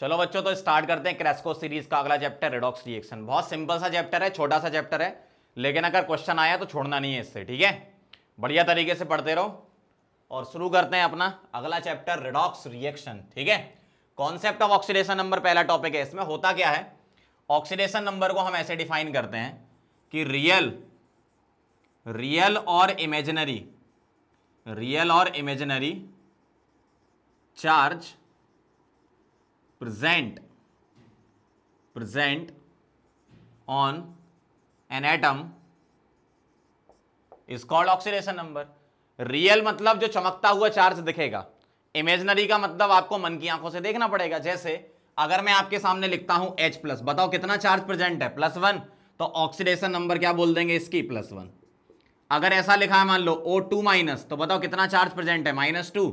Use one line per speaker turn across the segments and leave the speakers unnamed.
चलो बच्चों तो स्टार्ट करते हैं क्रेस्को सीरीज का अगला चैप्टर रेडॉक्स रिएक्शन बहुत सिंपल सा चैप्टर है छोटा सा चैप्टर है लेकिन अगर क्वेश्चन आया तो छोड़ना नहीं है इससे ठीक है बढ़िया तरीके से पढ़ते रहो और शुरू करते हैं अपना अगला चैप्टर रेडॉक्स रिएक्शन ठीक है कॉन्सेप्ट ऑफ ऑक्सीडेशन नंबर पहला टॉपिक है इसमें होता क्या है ऑक्सीडेशन नंबर को हम ऐसे डिफाइन करते हैं कि रियल रियल और इमेजिनरी रियल और imaginary charge present present on an atom is called oxidation number real मतलब जो चमकता हुआ चार्ज दिखेगा इमेजनरी का मतलब आपको मन की आंखों से देखना पड़ेगा जैसे अगर मैं आपके सामने लिखता हूं H प्लस बताओ कितना चार्ज प्रेजेंट है प्लस वन तो ऑक्सीडेशन नंबर क्या बोल देंगे इसकी प्लस वन अगर ऐसा लिखा है मान लो ओ टू माइनस तो बताओ कितना चार्ज प्रेजेंट है माइनस टू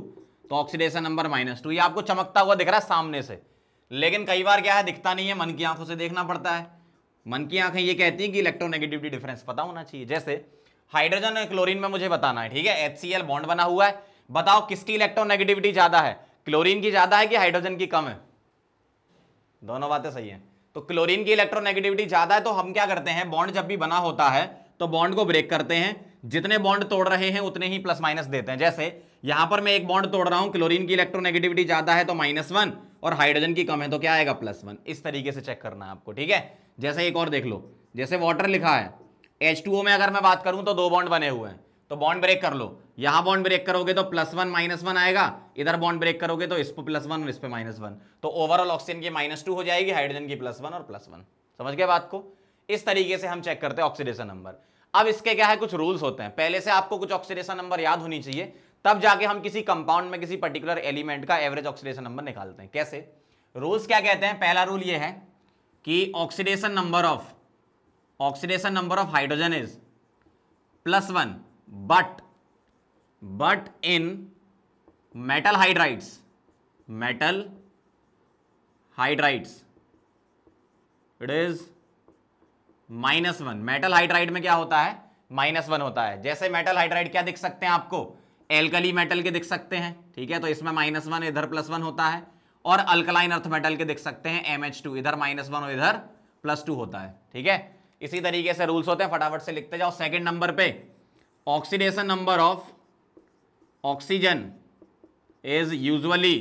तो ऑक्सीडेशन नंबर माइनस टू ये आपको चमकता हुआ दिख रहा है सामने से लेकिन कई बार क्या है दिखता नहीं है मन की आंखों से देखना पड़ता है मन की आंखें ये कहती हैं कि इलेक्ट्रोनेगेटिविटी डिफरेंस पता होना चाहिए जैसे हाइड्रोजन और क्लोरीन में मुझे बताना है ठीक है एच बॉन्ड बना हुआ है बताओ किसकी इलेक्ट्रोनेगेटिविटी ज्यादा है क्लोरीन की ज्यादा है कि हाइड्रोजन की कम है दोनों बातें सही है तो क्लोरीन की इलेक्ट्रोनेगेटिविटी ज्यादा है तो हम क्या करते हैं बॉन्ड जब भी बना होता है तो बॉन्ड को ब्रेक करते हैं जितने बॉन्ड तोड़ रहे हैं उतने ही प्लस माइनस देते हैं जैसे यहां पर मैं एक बॉन्ड तोड़ रहा हूं क्लोरीन की इलेक्ट्रोनेगेटिविटी ज्यादा है तो माइनस वन और हाइड्रोजन की कम है तो क्या आएगा प्लस वन इस तरीके से चेक करना है आपको ठीक है जैसे एक और देख लो जैसे वाटर लिखा है एच में अगर मैं बात करूं तो दो बॉन्ड बने हुए हैं तो बॉन्ड ब्रेक कर लो यहां बॉन्ड ब्रेक करोगे तो प्लस वन माइनस वन आएगा इधर बॉन्ड ब्रेक करोगे तो इस पर प्लस वन और इस पर माइनस वन तो ओवरऑल ऑक्सीजन की माइनस टू हो जाएगी हाइड्रोजन की प्लस वन और प्लस वन समझ गए बात को इस तरीके से हम चेक करते हैं ऑक्सीडेशन नंबर अब इसके क्या है कुछ रूल्स होते हैं पहले से आपको कुछ ऑक्सीडेशन नंबर याद होनी चाहिए तब जाके हम किसी कंपाउंड में किसी पर्टिकुलर एलिमेंट का एवरेज ऑक्सीडेशन नंबर निकालते हैं कैसे रूल्स क्या कहते हैं पहला रूल ये है कि oxidation number of oxidation number of hydrogen is plus one but but in metal hydrides metal hydrides it is minus one metal hydride में क्या होता है माइनस वन होता है जैसे मेटल हाइड्राइड क्या दिख सकते हैं आपको एल्कली मेटल के दिख सकते हैं ठीक है तो इसमें माइनस वन इधर प्लस वन होता है और अल्कलाइन अर्थ मेटल के दिख सकते हैं एम एच टू इधर माइनस वन और इधर प्लस टू होता है ठीक है इसी तरीके से रूल्स होते हैं फटाफट से लिखते जाओ सेकेंड नंबर पे oxidation number of oxygen is usually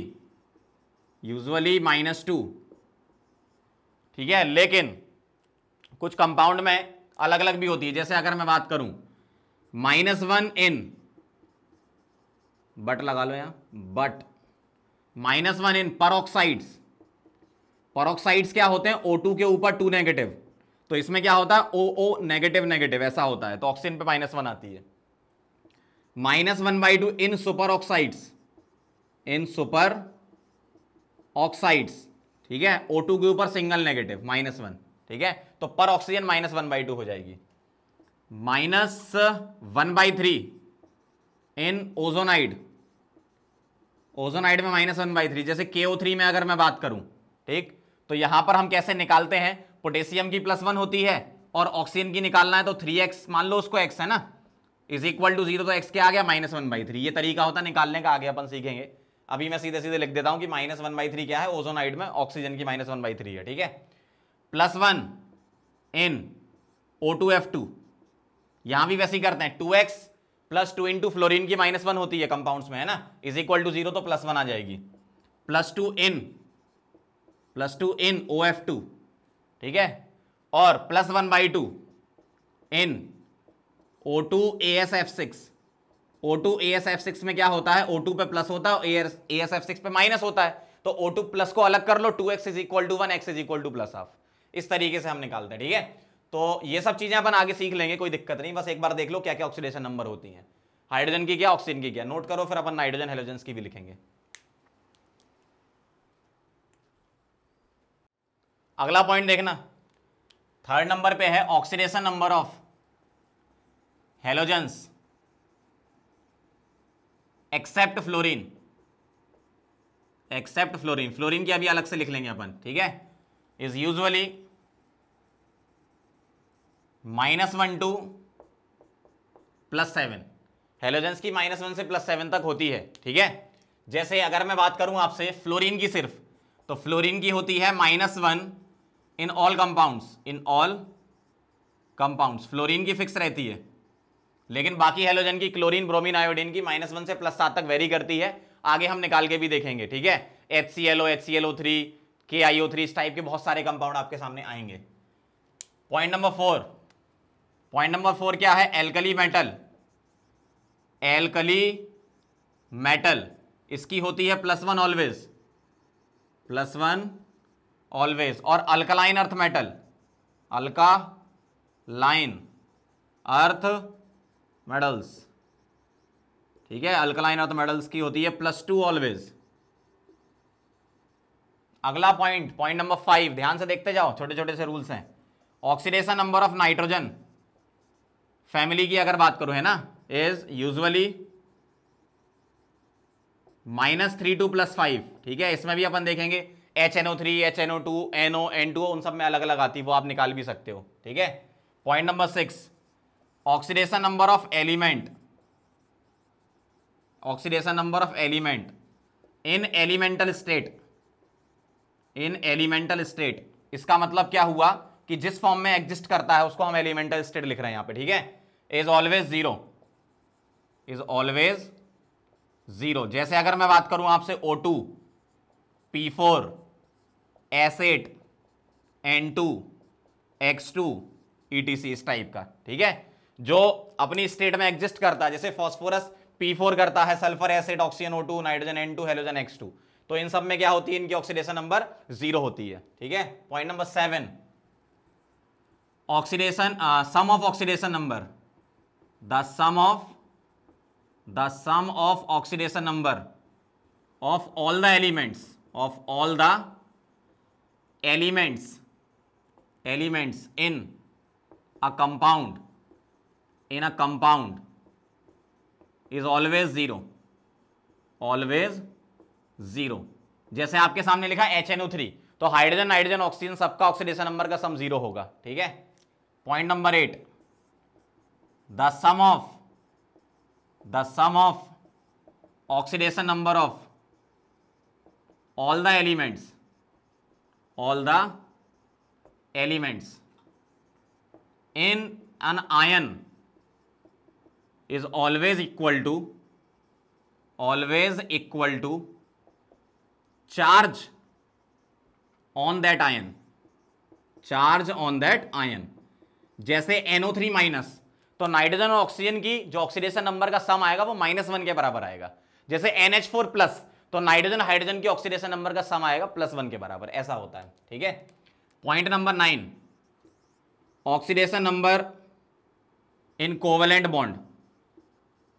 usually minus two ठीक है लेकिन कुछ कंपाउंड में अलग अलग भी होती है जैसे अगर मैं बात करूं माइनस वन इन बट लगा लो यहां but minus one in peroxides peroxides क्या होते हैं ओ टू के ऊपर टू नेगेटिव तो इसमें क्या होता है ओ ओ नेगेटिव नेगेटिव ऐसा होता है तो ऑक्सीजन पे माइनस वन आती है minus one by two in super oxides in super oxides ठीक है ओ टू के ऊपर सिंगल नेगेटिव माइनस वन ठीक है तो पर oxygen minus one by two हो जाएगी minus one by three in ozonide ozonide में माइनस वन बाई थ्री जैसे के ओ थ्री में अगर मैं बात करूं ठीक तो यहां पर हम कैसे निकालते हैं पोटेशियम की प्लस वन होती है और ऑक्सीजन की निकालना है तो थ्री एक्स मान लो उसको एक्स है ना इज इक्वल टू जीरो तो एक्स क्या आ गया माइनस वन बाई थ्री ये तरीका होता है निकालने का आगे अपन सीखेंगे अभी मैं सीधे सीधे लिख देता हूँ कि माइनस वन बाई थ्री क्या है ओजोनाइड में ऑक्सीजन की माइनस वन बाई थ्री है ठीक है plus one in O two F two यहाँ भी वैसे ही करते हैं two x plus two two fluorine की माइनस वन होती है कंपाउंड्स में है ना इज इक्वल टू जीरो तो प्लस वन आ जाएगी plus two in plus two in O F two ठीक है और plus one by two in O two A S F six O two A S F six में क्या होता है ओ टू पे प्लस होता है ए एस एफ सिक्स पे माइनस होता है तो ओ टू प्लस को अलग कर लो two x is equal to one x is equal to plus half इस तरीके से हम निकालते हैं ठीक है तो ये सब चीज़ें अपन आगे सीख लेंगे कोई दिक्कत नहीं बस एक बार देख लो क्या क्या ऑक्सीडेशन नंबर होती हैं हाइड्रोजन की क्या ऑक्सीजन की क्या नोट करो फिर अपन नाइट्रोजन हेलोजन की भी लिखेंगे अगला पॉइंट देखना थर्ड नंबर पे है oxidation number of halogens except fluorine except fluorine fluorine की अभी अलग से लिख लेंगे अपन ठीक है is usually minus one to plus seven halogens की माइनस वन से प्लस सेवन तक होती है ठीक है जैसे अगर मैं बात करूं आपसे फ्लोरीन की सिर्फ तो फ्लोरीन की होती है minus one in all compounds in all compounds fluorine की फिक्स रहती है लेकिन बाकी हेलोजन की क्लोरीन ब्रोमीन आयोडीन की माइनस वन से प्लस सात तक वेरी करती है आगे हम निकाल के भी देखेंगे ठीक है H C L O H C L O three K I O three इस टाइप के बहुत सारे कंपाउंड आपके सामने आएंगे point number four point number four क्या है एल्कली मेटल एल्कली मेटल इसकी होती है plus one always plus one always और alkaline earth metal alkaline earth metals ठीक है अल्कलाइन अर्थ मेडल्स की होती है प्लस टू ऑलवेज अगला पॉइंट पॉइंट नंबर फाइव ध्यान से देखते जाओ छोटे छोटे से रूल्स हैं oxidation number of nitrogen family की अगर बात करो है ना is usually minus three to plus five ठीक है इसमें भी अपन देखेंगे H N O three H N O two N O N two उन सब में अलग अलग आती है वो आप निकाल भी सकते हो ठीक है point number six oxidation number of element oxidation number of element in elemental state in elemental state इसका मतलब क्या हुआ कि जिस फॉर्म में एग्जिस्ट करता है उसको हम एलिमेंटल स्टेट लिख रहे हैं यहाँ पे ठीक है is always zero is always zero जैसे अगर मैं बात करूं आपसे O two P four S eight N two X two E T C इस टाइप का ठीक है जो अपनी स्टेट में एग्जिस्ट करता है जैसे फॉस्फोरस पी फोर करता है sulphur acid oxygen O two nitrogen N two halogen X two तो इन सब में क्या होती है इनकी ऑक्सीडेशन नंबर जीरो होती है ठीक है point number seven oxidation sum of oxidation number the sum of the sum of oxidation number of all the elements of all the elements elements in a compound in a compound is always zero always zero जैसे आपके सामने लिखा H N O three तो hydrogen nitrogen oxygen सबका oxidation number का sum zero होगा ठीक है point number eight the sum of the sum of oxidation number of all the elements all the elements in an ion is always equal to always equal to charge on that ion charge on that ion जैसे N O three minus तो nitrogen और oxygen की जो oxidation number का sum आएगा वो minus one के बराबर आएगा जैसे एन प्लस तो नाइट्रोजन हाइड्रोजन की ऑक्सीडेशन नंबर का सम आएगा प्लस वन के बराबर ऐसा होता है ठीक है point number nine oxidation number in covalent bond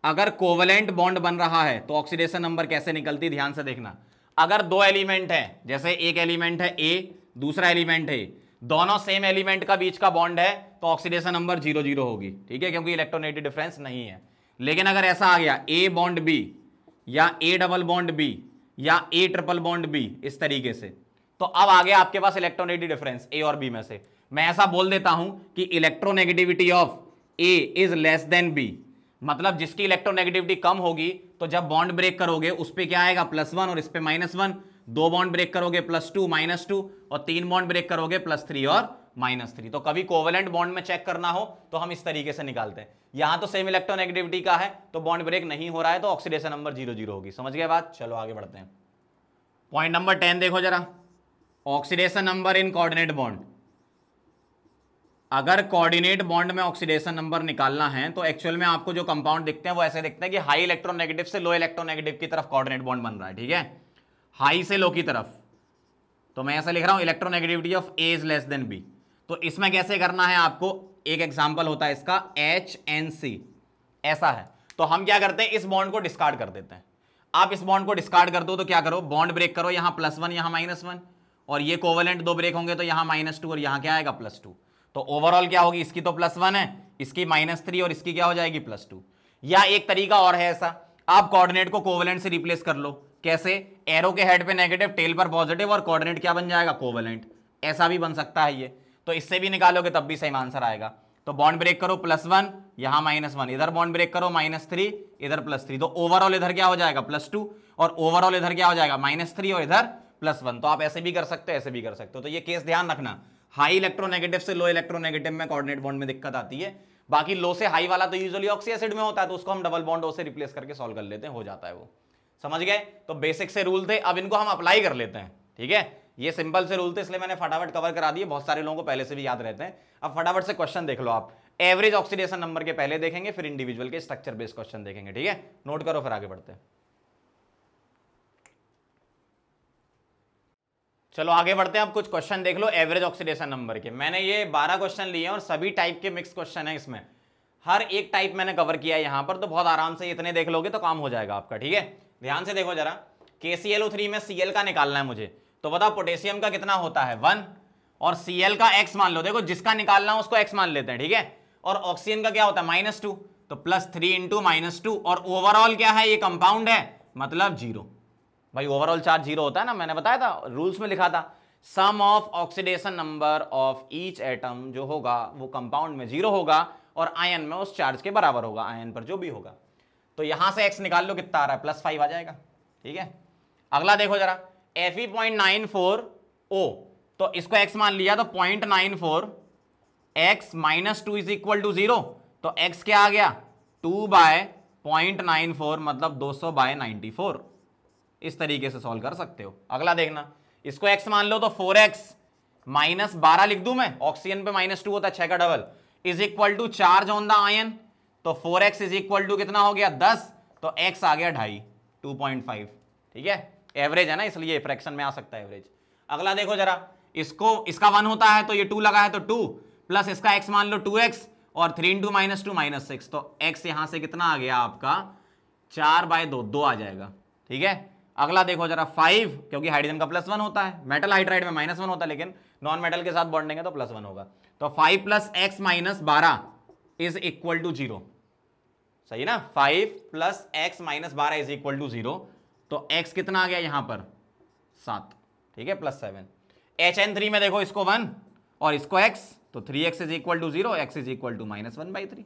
अगर कोवलेंट बॉन्ड बन रहा है तो ऑक्सीडेशन नंबर कैसे निकलती ध्यान से देखना अगर दो एलिमेंट है जैसे एक एलिमेंट है ए दूसरा एलिमेंट है दोनों सेम एलिमेंट का बीच का बॉन्ड है तो ऑक्सीडेशन नंबर जीरो जीरो होगी ठीक है क्योंकि इलेक्ट्रोनेटिव डिफरेंस नहीं है लेकिन अगर ऐसा आ गया ए बॉन्ड बी या ए डबल बॉन्ड बी या ए ट्रिपल बॉन्ड बी इस तरीके से तो अब आ गया आपके पास इलेक्ट्रोनेटिव डिफरेंस ए और बी में से मैं ऐसा बोल देता हूं कि electronegativity of A is less than B मतलब जिसकी इलेक्ट्रोनेगेटिविटी कम होगी तो जब बॉन्ड ब्रेक करोगे उस पर क्या आएगा प्लस वन और इस पर माइनस वन दो बॉन्ड ब्रेक करोगे प्लस टू माइनस टू और तीन बॉन्ड ब्रेक करोगे प्लस थ्री और माइनस थ्री तो कभी कोवलेंट बॉन्ड में चेक करना हो तो हम इस तरीके से निकालते हैं यहां तो सेम इलेक्ट्रोनेगेटिविटी का है तो बॉन्ड ब्रेक नहीं हो रहा है तो ऑक्सीडेशन नंबर जीरो जीरो होगी समझ गए बात चलो आगे बढ़ते हैं पॉइंट नंबर टेन देखो जरा oxidation number in coordinate bond अगर कोऑर्डिनेट बॉन्ड में ऑक्सीडेशन नंबर निकालना है तो एक्चुअल में आपको जो कंपाउंड दिखते हैं वो ऐसे दिखते हैं कि हाई इलेक्ट्रोनेगेटिव से लो इलेक्ट्रोनेगेटिव की तरफ कोऑर्डिनेट बॉन्ड बन रहा है ठीक है हाई से लो की तरफ तो मैं ऐसा लिख रहा हूं electronegativity of A is less than B तो इसमें कैसे करना है आपको एक एग्जाम्पल होता है इसका एच एन सी ऐसा है तो हम क्या करते हैं इस बॉन्ड को डिस्कार्ड कर देते हैं आप इस बॉन्ड को डिस्कार्ड कर दो तो क्या करो बॉन्ड ब्रेक करो यहां प्लस वन यहां माइनस वन और ये कोवलेंट दो ब्रेक होंगे तो यहां माइनस टू और यहां क्या आएगा प्लस टू तो ओवरऑल क्या होगी इसकी तो प्लस वन है इसकी माइनस थ्री और इसकी क्या हो जाएगी प्लस टू या एक तरीका और है ऐसा आप कोऑर्डिनेट को कोवलेंट से रिप्लेस कर लो कैसे एरो के हेड पे नेगेटिव टेल पर पॉजिटिव और कोऑर्डिनेट क्या बन जाएगा कोवलेंट ऐसा भी बन सकता है ये तो इससे भी निकालोगे तब भी सेम आंसर आएगा तो बॉन्ड ब्रेक करो प्लस वन यहां माइनस वन इधर बॉन्ड ब्रेक करो माइनस थ्री इधर प्लस थ्री तो ओवरऑल इधर क्या हो जाएगा प्लस टू और ओवरऑल इधर क्या हो जाएगा माइनस थ्री और इधर प्लस वन तो आप ऐसे भी कर सकते हो ऐसे भी कर सकते हो तो ये केस ध्यान रखना हाई इलेक्ट्रोनेगेटिव से लो इलेक्ट्रोनेगेटिव में कॉर्डिनेट बॉन्ड में दिक्कत आती है बाकी लो से हाई वाला तो यूजली ऑक्सी एसिड में होता है तो उसको हम डबल बॉन्ड से रिप्लेस करके सोल्व कर लेते हैं हो जाता है वो समझ गए तो बेसिक से रूल थे अब इनको हम अप्लाई कर लेते हैं ठीक है ये सिंपल से रूल थे इसलिए मैंने फटाफट कवर करा दिए बहुत सारे लोगों को पहले से भी याद रहते हैं अब फटाफट से क्वेश्चन देख लो आप एवरेज ऑक्सीडेशन नंबर के पहले देखेंगे फिर इंडिविजुअल के स्ट्रक्चर बेस्ड क्वेश्चन देखेंगे ठीक है नोट करो फिर आगे बढ़ते हैं चलो आगे बढ़ते हैं आप कुछ क्वेश्चन देख लो एवरेज ऑक्सीडेशन नंबर के मैंने ये बारह क्वेश्चन लिए हैं और सभी टाइप के मिक्स क्वेश्चन है इसमें हर एक टाइप मैंने कवर किया है यहाँ पर तो बहुत आराम से इतने देख लोगे तो काम हो जाएगा आपका ठीक है ध्यान से देखो जरा के सी एल ओ थ्री में सी एल का निकालना है मुझे तो बताओ पोटेशियम का कितना होता है वन और सी का एक्स मान लो देखो जिसका निकालना उसको एक्स मान लेते हैं ठीक है और ऑक्सीजन का क्या होता है माइनस टू तो plus three into minus two और ओवरऑल क्या है ये कंपाउंड है मतलब जीरो भाई ओवरऑल चार्ज जीरो होता है ना मैंने बताया था रूल्स में लिखा था sum of oxidation number of each atom जो होगा वो कंपाउंड में जीरो होगा और आयन में उस चार्ज के बराबर होगा आयन पर जो भी होगा तो यहां से एक्स निकाल लो कितना आ रहा है प्लस फाइव आ जाएगा ठीक है अगला देखो जरा F E point nine four O तो इसको एक्स मान लिया तो point nine four x minus two is equal to zero तो एक्स क्या आ गया two by point nine four मतलब दो सौ बाय नाइन्टी फोर इस तरीके से सॉल्व कर सकते हो अगला देखना इसको एक्स मान लो तो फोर एक्स माइनस बारह लिख दू मैं ऑक्सीजन पे माइनस टू होता है छह का double is equal to charge on the ion तो four x is equal to कितना हो गया दस तो एक्स आ गया ढाई टू पॉइंट फाइव ठीक है एवरेज है ना इसलिए फ्रैक्शन में आ सकता है एवरेज अगला देखो जरा इसको इसका वन होता है तो ये टू लगा है तो टू प्लस इसका एक्स मान लो टू एक्स और three into minus two minus six तो एक्स यहां से कितना आ गया आपका चार बाय दो दो आ जाएगा ठीक है अगला देखो जरा फाइव क्योंकि हाइड्रोजन का प्लस वन होता है मेटल हाइड्राइड में माइनस वन होता है लेकिन नॉन मेटल के साथ बॉन्डेंगे तो प्लस वन होगा तो फाइव प्लस एक्स माइनस बारह इज इक्वल टू जीरो सही ना फाइव प्लस एक्स माइनस बारह इज इक्वल टू जीरो तो x कितना आ गया यहां पर सात ठीक है plus seven H N three में देखो इसको वन और इसको x तो three x is equal to zero x is equal to minus one by three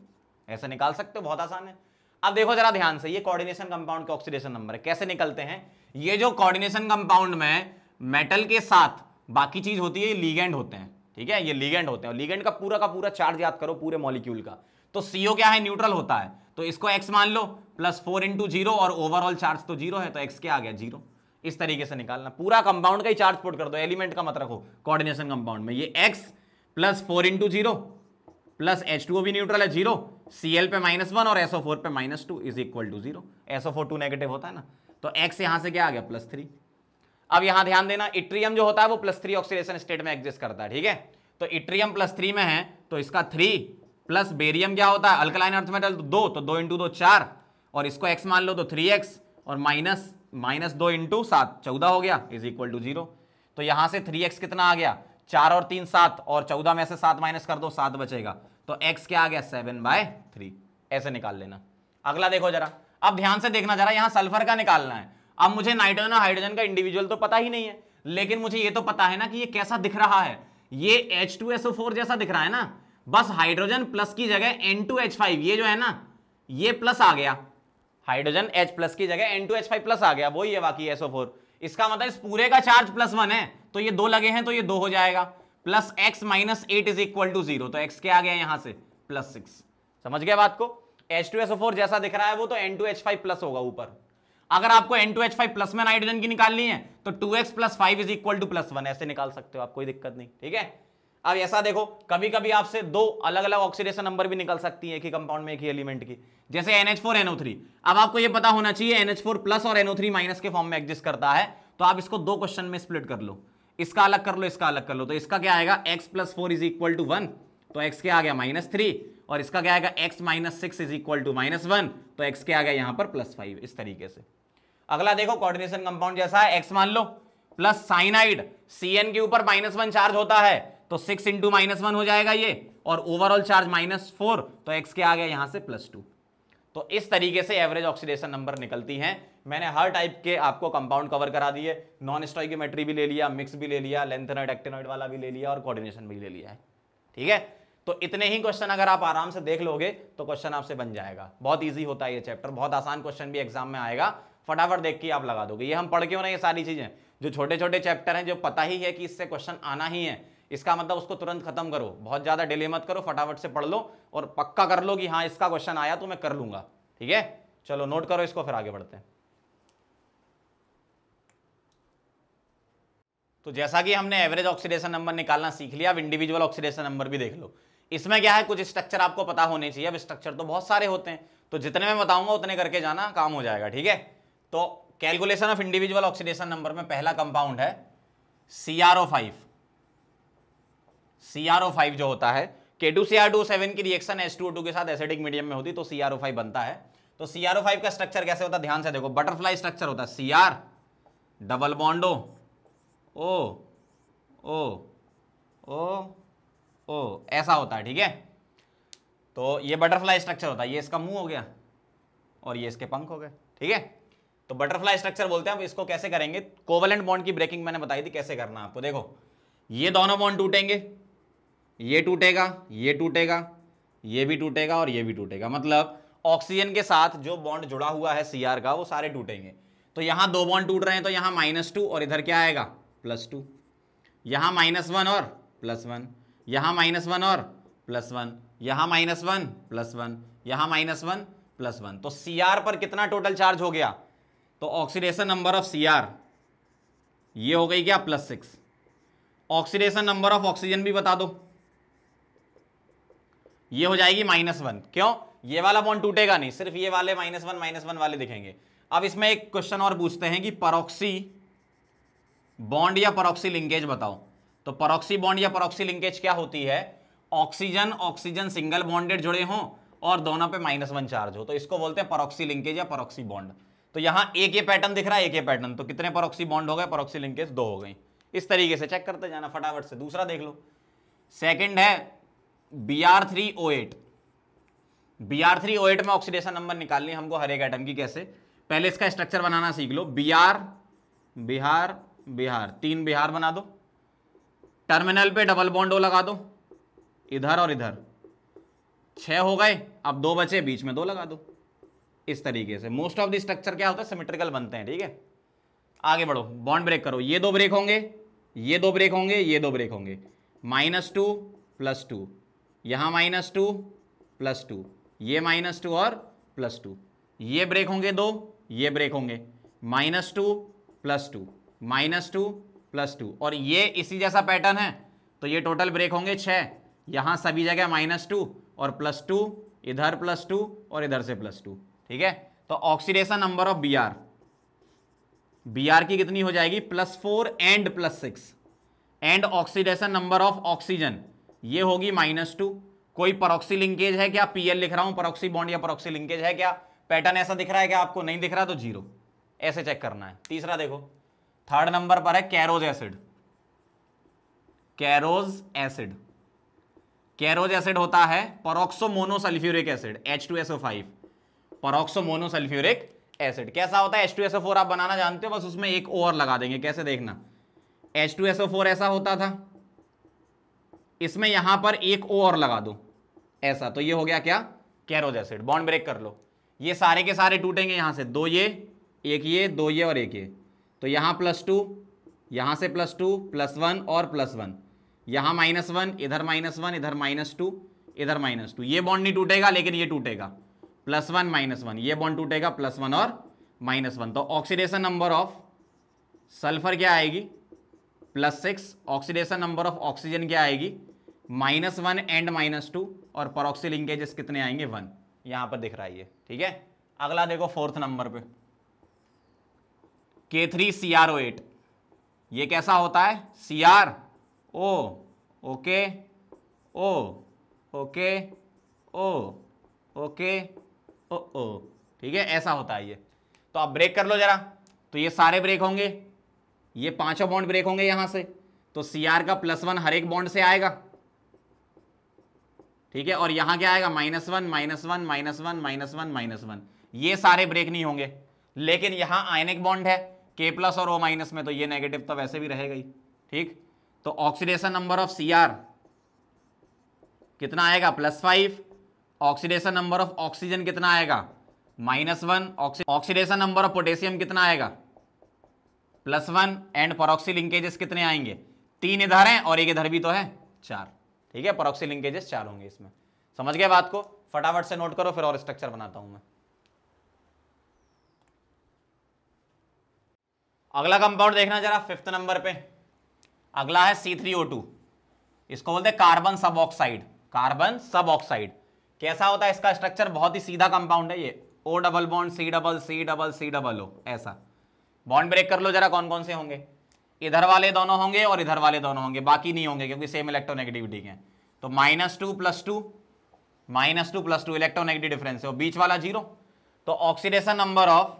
ऐसे निकाल सकते हो बहुत आसान है अब देखो जरा ध्यान से ये कोऑर्डिनेशन कंपाउंड के ऑक्सीडेशन नंबर है कैसे निकलते हैं ये जो कोऑर्डिनेशन कंपाउंड में मेटल के साथ बाकी चीज होती है ये लीगेंड होते हैं ठीक है ये लीगेंड होते हैं लीगेंड का पूरा का पूरा चार्ज याद करो पूरे मॉलिक्यूल का तो सीओ क्या है न्यूट्रल होता है तो इसको एक्स मान लो प्लस फोर इंटू जीरो और ओवरऑल चार्ज तो जीरो है तो एक्स क्या आ गया जीरो इस तरीके से निकालना पूरा कंपाउंड का ही चार्ज पोर्ट कर दो एलिमेंट का मत रखो कोऑर्डिनेशन कंपाउंड में ये x plus four into zero plus H two भी न्यूट्रल है जीरो सी एल पे माइनस वन और एसओ फोर पे minus two is equal to zero S O four two negative होता है ना तो एक्स यहाँ से क्या आ गया प्लस थ्री अब यहां ध्यान देना इट्रियम जो होता है वो प्लस थ्री ऑक्सीडेशन स्टेट में एग्जिस्ट करता है ठीक है तो इट्रियम प्लस थ्री में है तो इसका थ्री प्लस बेरियम क्या होता है अल्कलाइन अर्थ मेटल दो तो दो इंटू दो चार और इसको एक्स मान लो तो थ्री एक्स और माइनस माइनस दो इंटू सात चौदह हो गया इज इक्वल टू जीरो तो यहां से थ्री एक्स कितना आ गया चार और तीन सात और चौदह में से सात माइनस कर दो सात बचेगा तो एक्स क्या आ गया सेवन बाय थ्री ऐसे निकाल लेना अगला देखो जरा अब ध्यान से देखना जरा यहाँ सल्फर का निकालना है अब मुझे नाइट्रोजन और हाइड्रोजन का इंडिविजुअल तो पता ही नहीं है लेकिन मुझे ये तो पता है ना कि ये कैसा दिख रहा है ये H2SO4 जैसा दिख रहा है ना बस हाइड्रोजन प्लस की जगह एन टू एच फाइव ये जो है ना ये प्लस आ गया हाइड्रोजन एच प्लस की जगह N two H five plus आ गया वही है बाकी एसओ फोर इसका मतलब इस पूरे का चार्ज प्लस वन है तो ये दो लगे हैं तो ये दो हो जाएगा plus x minus eight is equal to zero तो एक्स क्या आ गया यहां से प्लस सिक्स समझ गया बात को एच टू एसओ फोर जैसा दिख रहा है वो तो N two H five plus होगा ऊपर अगर आपको N two H five plus में हाइड्रोजन की निकालनी है तो two x plus five is equal to plus one ऐसे निकाल सकते हो आप कोई दिक्कत नहीं ठीक है अब ऐसा देखो कभी कभी आपसे दो अलग अलग ऑक्सीडेशन नंबर भी निकल सकती है कि कंपाउंड में एक ही एलिमेंट की जैसे NH4NO3 अब आपको ये पता होना चाहिए NH4 प्लस और NO3 माइनस के फॉर्म में एग्जिस्ट करता है तो आप इसको दो क्वेश्चन में स्प्लिट कर लो इसका अलग कर लो इसका अलग कर लो तो इसका क्या आएगा x plus four is equal to one तो एक्स क्या आ गया माइनस थ्री और इसका क्या आएगा x minus six is equal to minus one तो एक्स क्या आ गया यहां पर प्लस फाइव इस तरीके से अगला देखो कोऑर्डिनेशन कंपाउंड जैसा है एक्स मान लो प्लस साइनाइड सी के ऊपर माइनस वन चार्ज होता है तो सिक्स इंटू माइनस वन हो जाएगा ये और ओवरऑल चार्ज माइनस फोर तो एक्स के आ गया यहां से प्लस टू तो इस तरीके से एवरेज ऑक्सीडेशन नंबर निकलती हैं मैंने हर टाइप के आपको कंपाउंड कवर करा दिए नॉन स्टॉइकोमेट्री भी ले लिया मिक्स भी ले लिया लेंथनॉइड एक्टेनॉइड वाला भी ले लिया और कोऑर्डिनेशन भी ले लिया है ठीक है तो इतने ही क्वेश्चन अगर आप आराम से देख लोगे तो क्वेश्चन आपसे बन जाएगा बहुत ईजी होता है ये चैप्टर बहुत आसान क्वेश्चन भी एग्जाम में आएगा फटाफट देख के आप लगा दोगे ये हम पढ़ के हो ना ये सारी चीज़ें जो छोटे छोटे चैप्टर हैं जो पता ही है कि इससे क्वेश्चन आना ही है इसका मतलब उसको तुरंत खत्म करो बहुत ज़्यादा डिले मत करो फटाफट से पढ़ लो और पक्का कर लो कि हाँ इसका क्वेश्चन आया तो मैं कर लूंगा ठीक है चलो नोट करो इसको फिर आगे बढ़ते हैं तो जैसा कि हमने एवरेज ऑक्सीडेशन नंबर निकालना सीख लिया अब इंडिविजुअल ऑक्सीडेशन नंबर भी देख लो इसमें क्या है कुछ स्ट्रक्चर आपको पता होने चाहिए अब स्ट्रक्चर तो बहुत सारे होते हैं तो जितने मैं बताऊंगा उतने करके जाना काम हो जाएगा ठीक है तो calculation of individual oxidation number में पहला कंपाउंड है सी आर ओ फाइव CrO5 जो होता है K two two C R seven की रिएक्शन एस टू टू के साथ एसिडिक मीडियम में होती तो CrO5 बनता है तो CrO5 का स्ट्रक्चर कैसे होता है ध्यान से देखो बटरफ्लाई स्ट्रक्चर होता है सी आर डबल बॉन्डो ओ ओ ओ ओ ऐसा होता है ठीक है तो ये बटरफ्लाई स्ट्रक्चर होता है ये इसका मुंह हो गया और ये इसके पंख हो गए ठीक है तो बटरफ्लाई स्ट्रक्चर बोलते हैं अब इसको कैसे करेंगे कोवलेंट बॉन्ड की ब्रेकिंग मैंने बताई थी कैसे करना आपको देखो ये दोनों बॉन्ड टूटेंगे ये टूटेगा ये टूटेगा ये भी टूटेगा और ये भी टूटेगा मतलब ऑक्सीजन के साथ जो बॉन्ड जुड़ा हुआ है सीआर का वो सारे टूटेंगे तो यहां दो बॉन्ड टूट रहे हैं तो यहां माइनस टू और इधर क्या आएगा प्लस टू यहां माइनस वन और प्लस वन यहां माइनस वन और प्लस वन यहां माइनस वन प्लस वन यहां माइनस वन प्लस वन तो सी पर कितना टोटल चार्ज हो गया तो ऑक्सीडेशन नंबर ऑफ सी ये हो गई क्या plus six oxidation number of oxygen भी बता दो ये हो जाएगी माइनस वन क्यों ये वाला बॉन्ड टूटेगा नहीं सिर्फ ये वाले माइनस वन माइनस वन वाले दिखेंगे अब इसमें एक क्वेश्चन और पूछते हैं कि परोक्सी बॉन्ड या परोक्सी लिंकेज बताओ तो परोक्सी बॉन्ड या परोक्सी लिंकेज क्या होती है ऑक्सीजन ऑक्सीजन सिंगल बॉन्डेड जुड़े हों और दोनों पे माइनस वन चार्ज हो तो इसको बोलते हैं परोक्सी लिंकेज या परोक्सी बॉन्ड तो यहां एक ये पैटर्न दिख रहा है एक ये पैटर्न तो कितने परोक्सी बॉन्ड हो गए परोक्सी लिंकेज दो हो गई इस तरीके से चेक करते जाना फटाफट से दूसरा देख लो सेकंड है B R three O eight B R three O eight में ऑक्सीडेशन नंबर निकालनी हमको हर एक आइटम की कैसे पहले इसका स्ट्रक्चर बनाना सीख लो आर बिहार बिहार तीन बिहार बना दो टर्मिनल पे डबल बॉन्डो लगा दो इधर और इधर छः हो गए अब दो बचे बीच में दो लगा दो इस तरीके से मोस्ट ऑफ द स्ट्रक्चर क्या होता है सिमेट्रिकल बनते हैं ठीक है आगे बढ़ो बॉन्ड ब्रेक करो ये दो ब्रेक होंगे ये दो ब्रेक होंगे ये दो ब्रेक होंगे माइनस टू प्लस टू यहाँ माइनस टू प्लस टू ये माइनस टू और प्लस टू ये ब्रेक होंगे दो ये ब्रेक होंगे minus two plus two minus two plus two और ये इसी जैसा पैटर्न है तो ये टोटल ब्रेक होंगे छः यहाँ सभी जगह माइनस टू और प्लस टू इधर प्लस टू और इधर से प्लस टू ठीक है तो oxidation number of B R B R की कितनी हो जाएगी plus four and plus six and oxidation number of oxygen ये होगी माइनस टू कोई परोक्सी लिंकेज है क्या पीएल लिख रहा हूं परोक्सी बॉन्ड या परोक्सी लिंकेज है क्या पैटर्न ऐसा दिख रहा है क्या आपको नहीं दिख रहा तो जीरो ऐसे चेक करना है तीसरा देखो थर्ड नंबर पर है Caro's acid Caro's acid Caro's acid होता है monosulphuric acid H two S O five peroxomonosulphuric acid कैसा होता है एच टू एसओ फोर आप बनाना जानते हो बस उसमें एक ओवर लगा देंगे कैसे देखना एच टू एसओ फोर ऐसा होता था इसमें यहां पर एक ओ और लगा दो ऐसा तो ये हो गया क्या कैरोज एसिड बॉन्ड ब्रेक कर लो ये सारे के सारे टूटेंगे यहां से दो ये एक ये दो ये और एक ये तो यहां प्लस टू यहां से प्लस टू प्लस वन और प्लस वन यहां माइनस वन इधर माइनस वन इधर माइनस टू इधर माइनस टू ये बॉन्ड नहीं टूटेगा लेकिन ये टूटेगा प्लस वन माइनस वन ये बॉन्ड टूटेगा प्लस वन और माइनस वन तो ऑक्सीडेशन नंबर ऑफ सल्फर क्या आएगी plus six oxidation number of oxygen क्या आएगी minus one and minus two और परोक्सी लिंकेजेस कितने आएंगे वन यहां पर दिख रहा है ये ठीक है अगला देखो फोर्थ नंबर पे K three C R O eight ये कैसा होता है C R O okay O okay O okay O O ठीक है ऐसा होता है ये तो आप ब्रेक कर लो जरा तो ये सारे ब्रेक होंगे ये पांचों बॉन्ड ब्रेक होंगे यहाँ से तो सी आर का प्लस वन हर एक बॉन्ड से आएगा ठीक है और यहां क्या आएगा minus one minus one minus one minus one minus one ये सारे ब्रेक नहीं होंगे लेकिन यहां आयनिक बॉन्ड है के प्लस और ओ माइनस में तो ये नेगेटिव तो वैसे भी रहेगा ही ठीक तो oxidation number of C R कितना आएगा plus five oxidation number of oxygen कितना आएगा minus one oxidation number of potassium कितना आएगा plus one and peroxy linkages कितने आएंगे तीन इधर हैं और एक इधर भी तो है चार ठीक है परोक्सी लिंकेजेस चार होंगे इसमें समझ गए बात को फटाफट से नोट करो फिर और स्ट्रक्चर बनाता हूं मैं अगला कंपाउंड देखना जरा फिफ्थ नंबर पे अगला है सी थ्री ओ टू इसको बोलते हैं कार्बन सब ऑक्साइड कार्बन सब ऑक्साइड कैसा होता है इसका स्ट्रक्चर बहुत ही सीधा कंपाउंड है ये O double bond C double C double C double O ऐसा बॉन्ड ब्रेक कर लो जरा कौन कौन से होंगे इधर वाले दोनों होंगे और इधर वाले दोनों होंगे बाकी नहीं होंगे क्योंकि सेम इलेक्ट्रोनेगेटिविटी के तो minus two plus two minus two plus two electronegative difference है और बीच वाला जीरो तो ऑक्सीडेशन नंबर ऑफ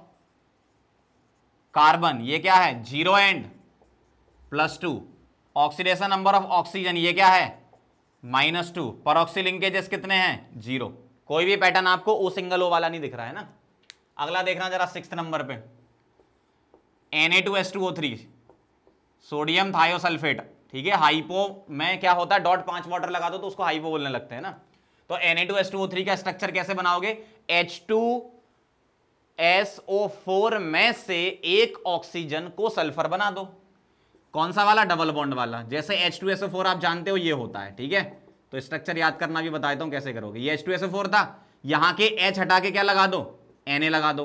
कार्बन ये क्या है zero and plus two oxidation number of oxygen ये क्या है माइनस टू परोक्सी लिंकेजेस कितने हैं जीरो कोई भी पैटर्न आपको ओ सिंगल ओ वाला नहीं दिख रहा है ना अगला देखना जरा सिक्स नंबर पे N A two two S O three sodium thiosulphate ठीक है हाइपो में क्या होता है डॉट पांच वाटर लगा दो तो उसको हाइपो बोलने लगते हैं ना तो एन का स्ट्रक्चर कैसे बनाओगे एच SO4 में से एक ऑक्सीजन को सल्फर बना दो कौन सा वाला डबल बॉन्ड वाला जैसे H2SO4 आप जानते हो ये होता है ठीक है तो स्ट्रक्चर याद करना भी बताता हूं कैसे करोगे ये H2SO4 था यहां के H हटा के क्या लगा दो Na लगा दो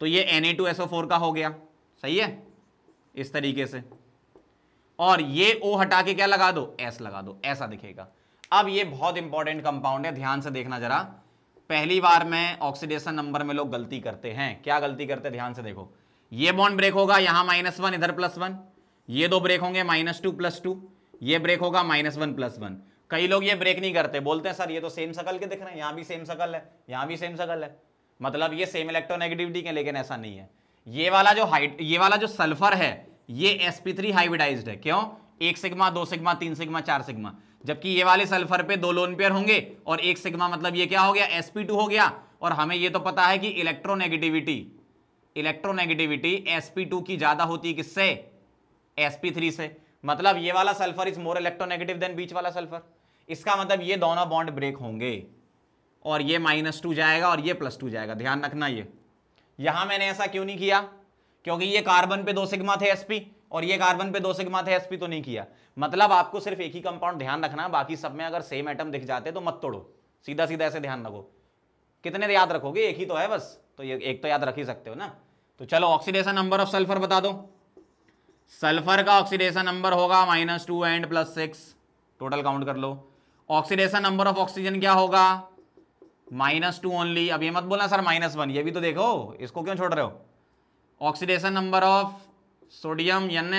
तो ये Na2SO4 का हो गया सही है इस तरीके से और ये ओ हटा के क्या लगा दो एस लगा दो ऐसा दिखेगा अब ये बहुत इंपॉर्टेंट कंपाउंड है ध्यान से देखना जरा पहली बार में ऑक्सीडेशन नंबर में लोग गलती करते हैं क्या गलती करते हैं ध्यान से देखो ये बॉन्ड ब्रेक होगा यहाँ माइनस वन इधर प्लस वन ये दो ब्रेक होंगे माइनस टू प्लस टू ये ब्रेक होगा माइनस वन प्लस वन कई लोग ये ब्रेक नहीं करते बोलते हैं सर ये तो सेम सकल के दिख रहे हैं यहां भी सेम सकल है यहाँ भी सेम सकल है मतलब ये सेम इलेक्ट्रोनेगेटिविटी के लेकिन ऐसा नहीं है ये वाला जो हाइट ये वाला जो सल्फर है ये sp3 हाइब्रिडाइज्ड है क्यों एक सिग्मा दो सिग्मा तीन सिग्मा चार सिग्मा जबकि ये वाले सल्फर पे दो लोन पेयर होंगे और एक सिग्मा मतलब ये क्या हो गया sp2 हो गया और हमें ये तो पता है कि इलेक्ट्रोनेगेटिविटी इलेक्ट्रोनेगेटिविटी sp2 की ज्यादा होती है किससे sp3 से मतलब ये वाला sulphur is more electronegative than बीच वाला सल्फर इसका मतलब ये दोनों बॉन्ड ब्रेक होंगे और ये माइनस टू जाएगा और ये प्लस टू जाएगा ध्यान रखना ये यहां मैंने ऐसा क्यों नहीं किया क्योंकि ये कार्बन पे दो सिग्मा थे एसपी और ये कार्बन पे दो सिग्मा थे एसपी तो नहीं किया मतलब आपको सिर्फ एक ही कंपाउंड ध्यान रखना बाकी सब में अगर सेम एटम दिख जाते तो मत तोड़ो सीधा सीधा ऐसे ध्यान रखो कितने तो याद रखोगे एक ही तो है बस तो ये एक तो याद रख ही सकते हो ना तो चलो ऑक्सीडेशन नंबर ऑफ सल्फर बता दो सल्फर का ऑक्सीडेशन नंबर होगा minus two and plus six total count कर लो ऑक्सीडेशन नंबर ऑफ ऑक्सीजन क्या होगा माइनस टू ओनली अब ये मत बोलना सर माइनस वन ये भी तो देखो इसको क्यों छोड़ रहे हो ऑक्सीडेशन नंबर ऑफ सोडियम एन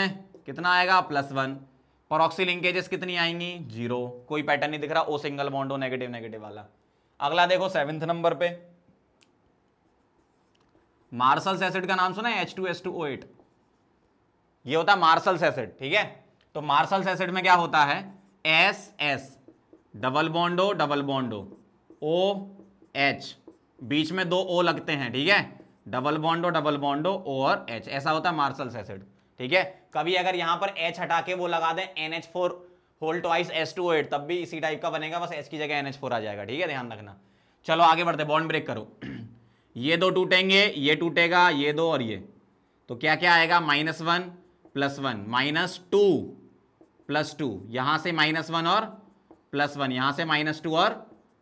कितना आएगा plus one peroxy linkages कितनी आएंगी जीरो कोई पैटर्न नहीं दिख रहा ओ सिंगल बॉन्ड हो नेगेटिव नेगेटिव वाला अगला देखो सेवेंथ नंबर पे मार्सल्स एसिड का नाम सुना है H two S two O eight ये होता है मार्सल्स एसिड ठीक है तो मार्सल्स एसिड में क्या होता है S S double bond O double bond O O H बीच में दो ओ लगते हैं ठीक है डबल बॉन्डो डबल बॉन्डो और एच ऐसा होता है मार्सल्स एसिड ठीक है कभी अगर यहां पर एच हटा के वो लगा दें N H four whole twice S two eight तब भी इसी टाइप का बनेगा बस एच की जगह एन एच फोर आ जाएगा ठीक है ध्यान रखना चलो आगे बढ़ते बॉन्ड ब्रेक करो ये दो टूटेंगे ये टूटेगा ये दो और ये तो क्या क्या आएगा minus one plus one minus two plus two यहां से माइनस वन और प्लस वन यहां से माइनस टू और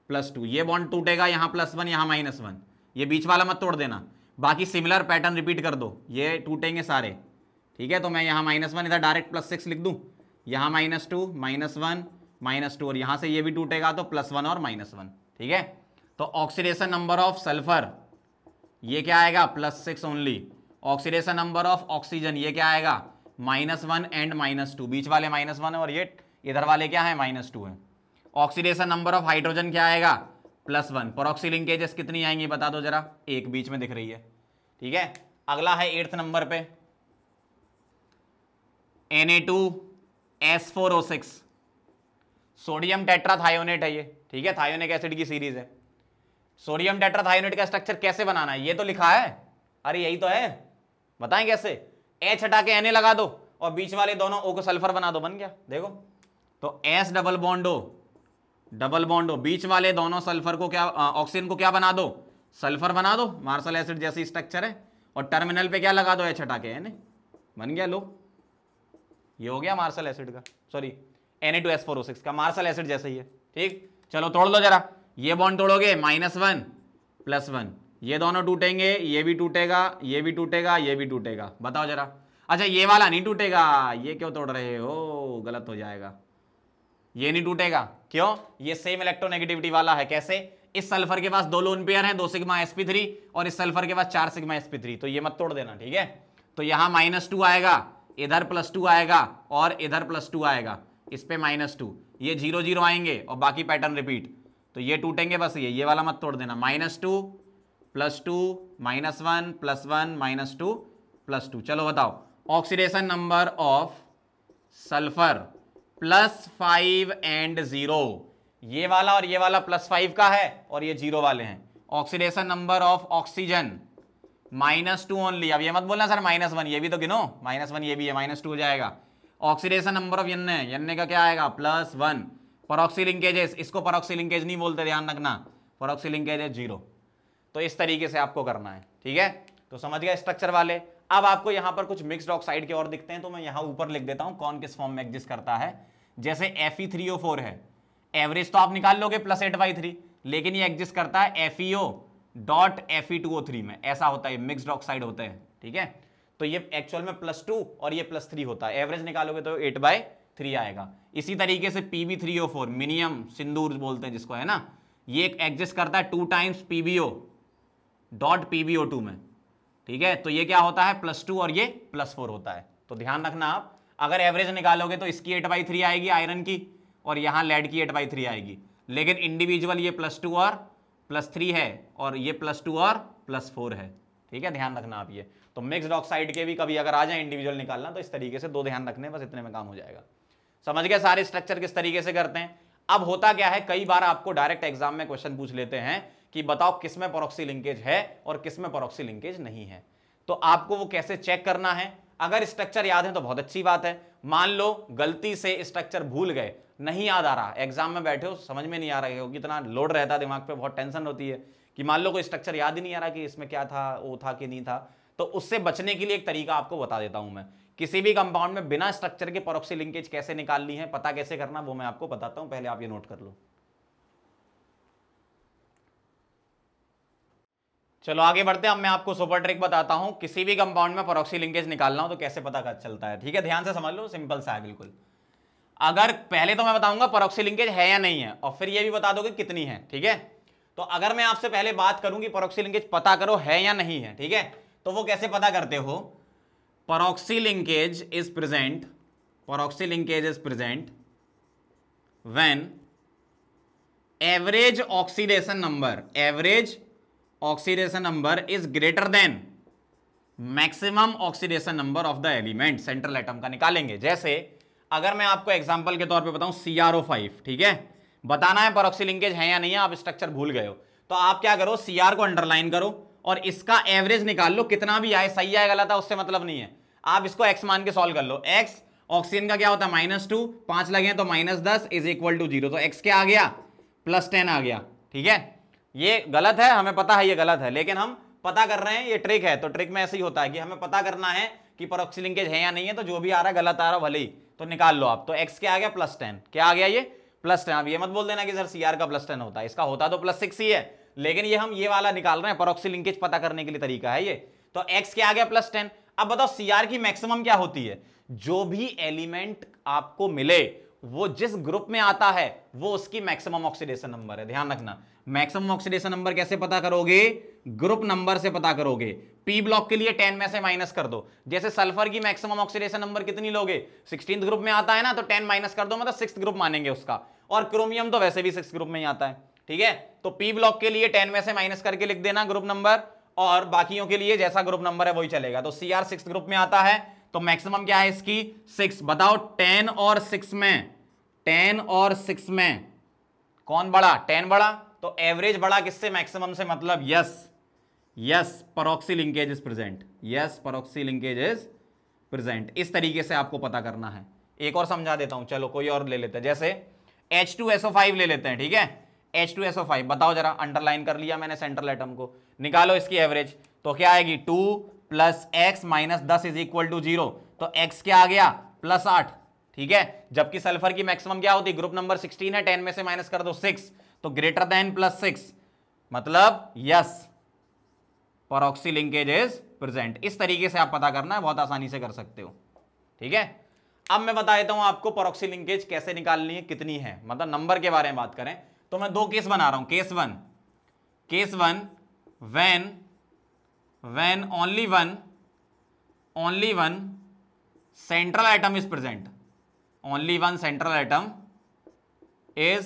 प्लस टू ये बॉन्ड टूटेगा यहां प्लस वन यहां माइनस वन ये बीच वाला मत तोड़ देना बाकी सिमिलर पैटर्न रिपीट कर दो ये टूटेंगे सारे ठीक है तो मैं यहाँ माइनस वन इधर डायरेक्ट प्लस सिक्स लिख दूँ यहाँ minus two minus one minus two और यहाँ से ये भी टूटेगा तो प्लस वन और माइनस वन ठीक है तो ऑक्सीडेशन नंबर ऑफ सल्फर ये क्या आएगा plus six only oxidation number of oxygen ये क्या आएगा minus one and minus two बीच वाले माइनस वन और ये इधर वाले क्या है माइनस टू है ऑक्सीडेशन नंबर ऑफ हाइड्रोजन क्या आएगा प्लस वन परोक्सी लिंकेजेस कितनी आएंगी बता दो जरा एक बीच में दिख रही है ठीक है अगला है एट्थ नंबर पे N A two S four O six sodium tetrathionate है ये ठीक है थायोनिक एसिड की सीरीज है सोडियम टेट्राथायोनेट का स्ट्रक्चर कैसे बनाना है ये तो लिखा है अरे यही तो है बताएं कैसे एच हटा के एन लगा दो और बीच वाले दोनों ओ को सल्फर बना दो बन गया देखो तो S double bond O double bond हो बीच वाले दोनों सल्फर को क्या ऑक्सीजन को क्या बना दो सल्फर बना दो मार्सल एसिड जैसी स्ट्रक्चर है और टर्मिनल पे क्या लगा दो एच छटा के है ना बन गया लो ये हो गया मार्सल एसिड का sorry N two S four O six का मार्सल एसिड जैसे ही है ठीक चलो तोड़ दो जरा ये बॉन्ड तोड़ोगे माइनस वन प्लस वन ये दोनों टूटेंगे ये भी टूटेगा ये भी टूटेगा ये भी टूटेगा बताओ जरा अच्छा ये वाला नहीं टूटेगा ये क्यों तोड़ रहे हो गलत हो जाएगा ये नहीं टूटेगा क्यों ये सेम इलेक्ट्रोनेगेटिविटी वाला है कैसे इस सल्फर के पास दो लोन पेयर हैं दो सिग्मा एसपी थ्री और इस सल्फर के पास चार सिग्मा एसपी थ्री तो ये मत तोड़ देना ठीक है तो यहां माइनस टू आएगा इधर प्लस टू आएगा और इधर प्लस टू आएगा इस पर माइनस टू ये जीरो जीरो आएंगे और बाकी पैटर्न रिपीट तो ये टूटेंगे बस ये ये वाला मत तोड़ देना minus two plus two minus one plus one minus two plus two चलो बताओ oxidation number of sulphur plus five and zero ये वाला और ये वाला प्लस फाइव का है और ये जीरो वाले हैं oxidation number of oxygen minus two only अब ये मत बोलना सर माइनस वन ये भी तो गिनो माइनस वन ये भी है माइनस टू हो जाएगा ऑक्सीडेशन नंबर ऑफ यन्ने यन्ने का क्या आएगा प्लस वन परोक्सी लिंकेजेस इसको परोक्सी लिंकेज नहीं बोलते ध्यान रखना परोक्सी लिंकेज है जीरो तो इस तरीके से आपको करना है ठीक है तो समझ गया स्ट्रक्चर वाले अब आपको यहां पर कुछ मिक्सड ऑक्साइड के और दिखते हैं तो मैं यहां ऊपर लिख देता हूं कौन किस फॉर्म में एग्जिस्ट करता है जैसे एफ e है एवरेज तो आप निकाल लोगे प्लस एट बाई थ्री लेकिन ये एग्जिस्ट करता है एफ डॉट एफ में ऐसा होता है मिक्सड ऑक्साइड होते हैं ठीक है तो ये एक्चुअल में प्लस टू और ये प्लस थ्री होता है एवरेज निकालोगे तो एट बाय थ्री आएगा इसी तरीके से P B three O four minium सिंदूर बोलते हैं जिसको है ना ये एग्जिस्ट करता है two times P B O dot P B O two में ठीक है तो ये क्या होता है प्लस टू और ये प्लस फोर होता है तो ध्यान रखना आप अगर एवरेज निकालोगे तो इसकी एट बाई थ्री आएगी आयरन की और यहाँ लेड की एट बाई थ्री आएगी लेकिन इंडिविजुअल ये प्लस टू और प्लस थ्री है और ये प्लस टू और प्लस फोर है ठीक है ध्यान रखना आप ये तो मिक्सड ऑक्साइड के भी कभी अगर आ जाए इंडिविजुअल निकालना तो इस तरीके से दो ध्यान रखने बस इतने में काम हो जाएगा समझ गए सारे स्ट्रक्चर किस तरीके से करते हैं अब होता क्या है कई बार आपको डायरेक्ट एग्जाम में क्वेश्चन पूछ लेते हैं कि बताओ किस में परोक्सी लिंकेज है और किस में परोक्सी लिंकेज नहीं है तो आपको वो कैसे चेक करना है अगर स्ट्रक्चर याद है तो बहुत अच्छी बात है मान लो गलती से स्ट्रक्चर भूल गए नहीं याद आ रहा एग्जाम में बैठे हो समझ में नहीं आ रहा क्योंकि इतना लोड रहता है दिमाग पे बहुत टेंशन होती है कि मान लो कोई स्ट्रक्चर याद ही नहीं आ रहा कि इसमें क्या था वो था कि नहीं था तो उससे बचने के लिए एक तरीका आपको बता देता हूं मैं किसी भी कंपाउंड में बिना स्ट्रक्चर के परोक्सी लिंकेज कैसे निकालनी है पता कैसे करना वो मैं आपको बताता हूं पहले आप ये नोट कर लो चलो आगे बढ़ते हैं अब मैं आपको सुपर ट्रिक बताता हूं किसी भी कंपाउंड में परोक्सी लिंकेज निकालना हो तो कैसे पता कर चलता है ठीक है ध्यान से समझ लो सिंपल सा है बिल्कुल अगर पहले तो मैं बताऊंगा परोक्सी लिंकेज है या नहीं है और फिर ये भी बता दोगे कि कितनी है ठीक है तो अगर मैं आपसे पहले बात करूंगी कि परोक्सी लिंकेज पता करो है या नहीं है ठीक है तो वो कैसे पता करते हो peroxy linkage is present peroxy linkage is present when average oxidation number average oxidation number is greater than maximum oxidation number of the element central atom का निकालेंगे जैसे अगर मैं आपको एग्जांपल के तौर पे बताऊं सी आर ओ फाइव ठीक है बताना है परऑक्सी लिंकेज है या नहीं है आप स्ट्रक्चर भूल गए हो तो आप क्या करो सी आर को अंडरलाइन करो और इसका एवरेज निकाल लो कितना भी आए सही आए गलत है उससे मतलब नहीं है आप इसको एक्स मान के सॉल्व कर लो एक्स ऑक्सीजन का क्या होता है माइनस टू पांच लगे तो माइनस दस इज इक्वल टू जीरो तो एक्स क्या आ गया प्लस टेन आ गया ठीक है ये गलत है हमें पता है ये गलत है लेकिन हम पता कर रहे हैं ये ट्रिक है तो ट्रिक में ऐसे ही होता है कि हमें पता करना है कि परोक्सी लिंकेज है या नहीं है तो जो भी आ रहा है गलत आ रहा भले ही तो निकाल लो आप तो एक्स क्या आ गया प्लस टेन क्या आ गया ये प्लस टेन आप ये मत बोल देना कि सर सी का प्लस टेन होता है इसका होता तो प्लस सिक्स ही है लेकिन ये हम ये वाला निकाल रहे हैं परोक्सी लिंकेज पता करने के लिए तरीका है ये तो एक्स क्या आ गया प्लस टेन अब बताओ सी की मैक्सिमम क्या होती है जो भी एलिमेंट आपको मिले वो जिस ग्रुप में आता है वो उसकी मैक्सिमम ऑक्सीडेशन नंबर है ध्यान रखना मैक्सिमम ऑक्सीडेशन नंबर कैसे पता करोगे ग्रुप नंबर से पता करोगे पी ब्लॉक के लिए टेन में से माइनस कर दो जैसे सल्फर की मैक्सिमम ऑक्सीडेशन नंबर कितनी लोगे सिक्सटीन ग्रुप में आता है ना तो टेन माइनस कर दो मतलब सिक्स ग्रुप मानेंगे उसका और क्रोमियम तो वैसे भी सिक्स ग्रुप में ही आता है ठीक है तो पी ब्लॉक के लिए टेन में से माइनस करके लिख देना ग्रुप नंबर और बाकियों के लिए जैसा ग्रुप नंबर है वही चलेगा तो सी आर सिक्स ग्रुप में आता है तो मैक्सिमम क्या है इसकी सिक्स बताओ टेन और सिक्स में टेन और सिक्स में कौन बड़ा टेन बड़ा तो एवरेज बड़ा किससे मैक्सिमम से मतलब yes yes peroxy linkage is present yes peroxy linkage is present इस तरीके से आपको पता करना है एक और समझा देता हूं चलो कोई और ले लेते हैं जैसे H2SO5 ले लेते हैं ठीक है H2SO5 बताओ जरा अंडरलाइन कर लिया मैंने सेंट्रल एटम को निकालो इसकी एवरेज तो क्या आएगी टू प्लस एक्स माइनस दस इज इक्वल टू जीरो तो एक्स क्या आ गया प्लस आठ ठीक है जबकि सल्फर की मैक्सिमम क्या होती ग्रुप नंबर 16 है 10 में से माइनस कर दो 6 तो ग्रेटर देन प्लस 6 मतलब yes peroxy linkage is present इस तरीके से आप पता करना है बहुत आसानी से कर सकते हो ठीक है अब मैं बता देता हूं आपको परोक्सी लिंकेज कैसे निकालनी है कितनी है मतलब नंबर के बारे में बात करें तो मैं दो केस बना रहा हूं case one case one one van only one only one central atom is present only one central atom is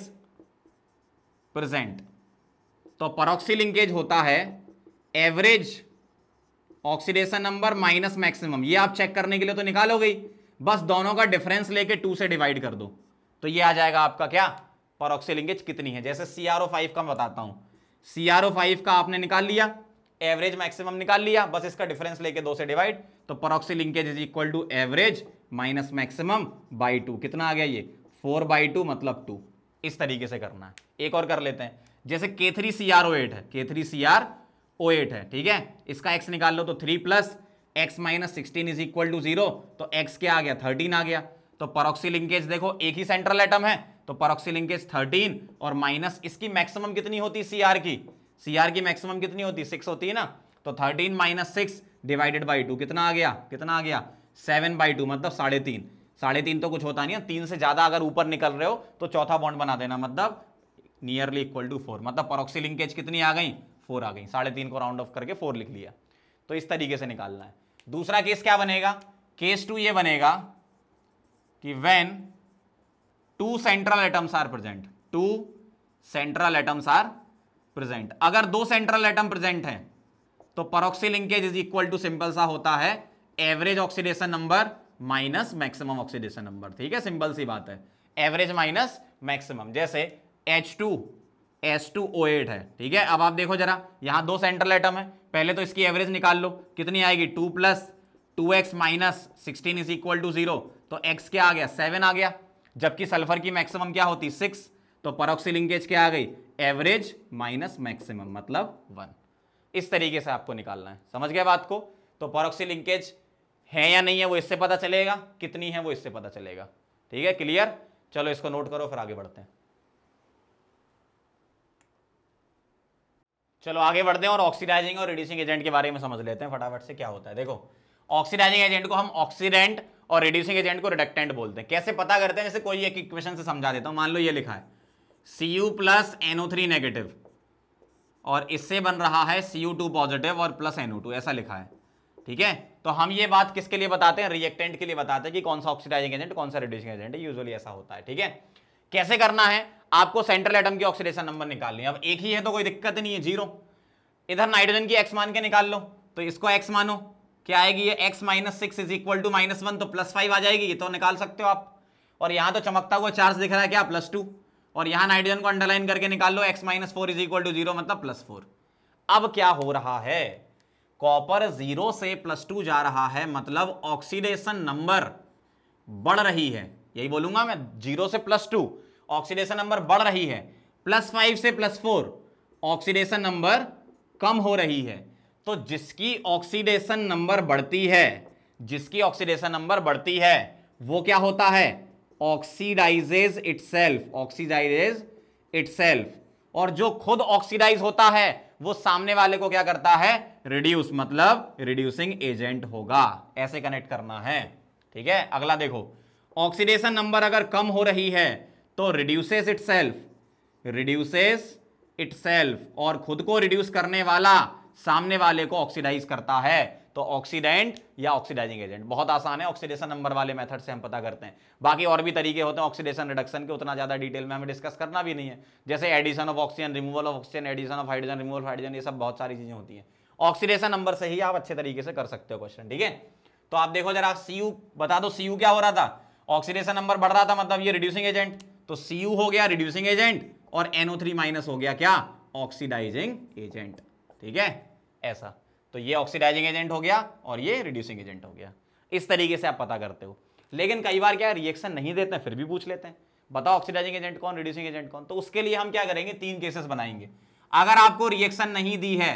present तो परोक्सी लिंकेज होता है average oxidation number minus maximum ये आप चेक करने के लिए तो निकालो गई बस दोनों का डिफरेंस लेके टू से डिवाइड कर दो तो ये आ जाएगा आपका क्या परोक्सी लिंकेज कितनी है जैसे सी आर ओ फाइव का बताता हूँ सी आर ओ फाइव का आपने निकाल लिया एवरेज मैक्सिमम निकाल लिया बस इसका डिफरेंस लेके दो से डिवाइड तो peroxy linkage is equal to average minus maximum by two कितना आ गया ये फोर बाई टू मतलब टू इस तरीके से करना है एक और कर लेते हैं जैसे K three C R O eight है K three C R O eight है ठीक है इसका एक्स निकाल लो तो three plus x minus sixteen is equal to zero तो एक्स क्या आ गया थर्टीन आ गया तो परोक्सी लिंकेज देखो एक ही सेंट्रल एटम है तो परोक्सी लिंकेज थर्टीन और माइनस इसकी मैक्सिमम कितनी होती सी आर की सी आर की मैक्सिमम कितनी होती सिक्स होती है ना तो thirteen minus six divided by two कितना आ गया कितना आ गया सेवन बाई टू मतलब साढ़े तीन साढ़े तीन तो कुछ होता नहीं है तीन से ज़्यादा अगर ऊपर निकल रहे हो तो चौथा बॉन्ड बना देना मतलब नियरली इक्वल टू फोर मतलब परोक्सी लिंकेज कितनी आ गई फोर आ गई साढ़े तीन को राउंड ऑफ करके फोर लिख लिया तो इस तरीके से निकालना है दूसरा केस क्या बनेगा केस टू ये बनेगा कि when two central atoms are present two central atoms are present अगर दो सेंट्रल एटम प्रेजेंट हैं तो peroxy linkage is equal to simple सा होता है average oxidation number minus maximum oxidation number ठीक है सिंपल सी बात है एवरेज माइनस मैक्सिमम जैसे ओ एट है ठीक है अब आप देखो जरा यहां दो सेंट्रल एटम है पहले तो इसकी एवरेज निकाल लो कितनी आएगी two plus two x minus sixteen is equal to zero तो एक्स क्या आ गया सेवन आ गया जबकि सल्फर की मैक्सिमम क्या होती सिक्स तो परोक्सी लिंकेज क्या आ गई एवरेज माइनस मैक्सिमम मतलब वन इस तरीके से आपको निकालना है समझ गया बात को तो परोक्सी लिंकेज है या नहीं है वो इससे पता चलेगा कितनी है वो इससे पता चलेगा ठीक है क्लियर चलो इसको नोट करो फिर आगे बढ़ते हैं चलो आगे बढ़ते हैं और ऑक्सीडाइजिंग और रिड्यूसिंग एजेंट के बारे में समझ लेते हैं फटाफट से क्या होता है देखो ऑक्सीडाइजिंग एजेंट को हम ऑक्सीडेंट और रिड्यूसिंग एजेंट को रिडक्टेंट बोलते हैं कैसे पता करते हैं जैसे कोई एक इक्वेशन से समझा देता हूं मान लो ये लिखा है C U plus NO three negative और इससे बन रहा है सी यू टू पॉजिटिव और प्लस एनओ टू ऐसा लिखा है ठीक है तो हम ये बात किसके लिए बताते हैं रिएक्टेंट के लिए बताते हैं कि कौन सा ऑक्सीडाइजिंग एजेंट कौन सा रिड्यूसिंग एजेंट है यूजुअली ऐसा होता है ठीक है कैसे करना है आपको सेंट्रल एटम की ऑक्सीडेशन नंबर निकालनी है अब एक ही है तो कोई दिक्कत नहीं है जीरो इधर नाइट्रोजन की एक्स मान के निकाल लो तो इसको एक्स मानो क्या आएगी ये x minus six is equal to minus one तो प्लस फाइव आ जाएगी ये तो निकाल सकते हो आप और यहाँ तो चमकता हुआ चार्ज दिख रहा है क्या प्लस टू और यहाँ नाइट्रोजन को अंडरलाइन करके निकाल लो x minus four is equal to zero मतलब प्लस फोर अब क्या हो रहा है कॉपर जीरो से प्लस टू जा रहा है मतलब ऑक्सीडेशन नंबर बढ़ रही है यही बोलूंगा मैं जीरो से प्लस टू ऑक्सीडेशन नंबर बढ़ रही है प्लस फाइव से प्लस फोर ऑक्सीडेशन नंबर कम हो रही है तो जिसकी ऑक्सीडेशन नंबर बढ़ती है जिसकी ऑक्सीडेशन नंबर बढ़ती है वो क्या होता है oxidizes itself oxidizes itself और जो खुद ऑक्सीडाइज होता है वो सामने वाले को क्या करता है रिड्यूस मतलब रिड्यूसिंग एजेंट होगा ऐसे कनेक्ट करना है ठीक है अगला देखो ऑक्सीडेशन नंबर अगर कम हो रही है तो reduces itself reduces itself और खुद को रिड्यूस करने वाला सामने वाले को ऑक्सीडाइज करता है तो ऑक्सीडेंट या ऑक्सीडाइजिंग एजेंट बहुत आसान है ऑक्सीडेशन नंबर वाले मेथड से हम पता करते हैं बाकी और भी तरीके होते हैं ऑक्सीडेशन रिडक्शन के उतना ज़्यादा डिटेल में हमें डिस्कस करना भी नहीं है जैसे addition of oxygen removal of oxygen addition of hydrogen removal hydrogen ये सब बहुत सारी चीज़ें होती है ऑक्सीडेशन नंबर से ही आप अच्छे तरीके से कर सकते हो क्वेश्चन ठीक है तो आप देखो जरा सी बता दो सी क्या हो रहा था ऑक्सीडेशन नंबर बढ़ रहा था मतलब ये रिड्यूसिंग एजेंट तो सी हो गया रिड्यूसिंग एजेंट और एनओ थ्री माइनस हो गया क्या ऑक्सीडाइजिंग एजेंट ठीक है ऐसा तो ये ऑक्सीडाइजिंग एजेंट हो गया और ये रिड्यूसिंग एजेंट हो गया इस तरीके से आप पता करते हो लेकिन कई बार क्या रिएक्शन नहीं देते हैं फिर भी पूछ लेते हैं बताओ ऑक्सीडाइजिंग एजेंट कौन रिड्यूसिंग एजेंट कौन तो उसके लिए हम क्या करेंगे तीन केसेस बनाएंगे अगर आपको रिएक्शन नहीं दी है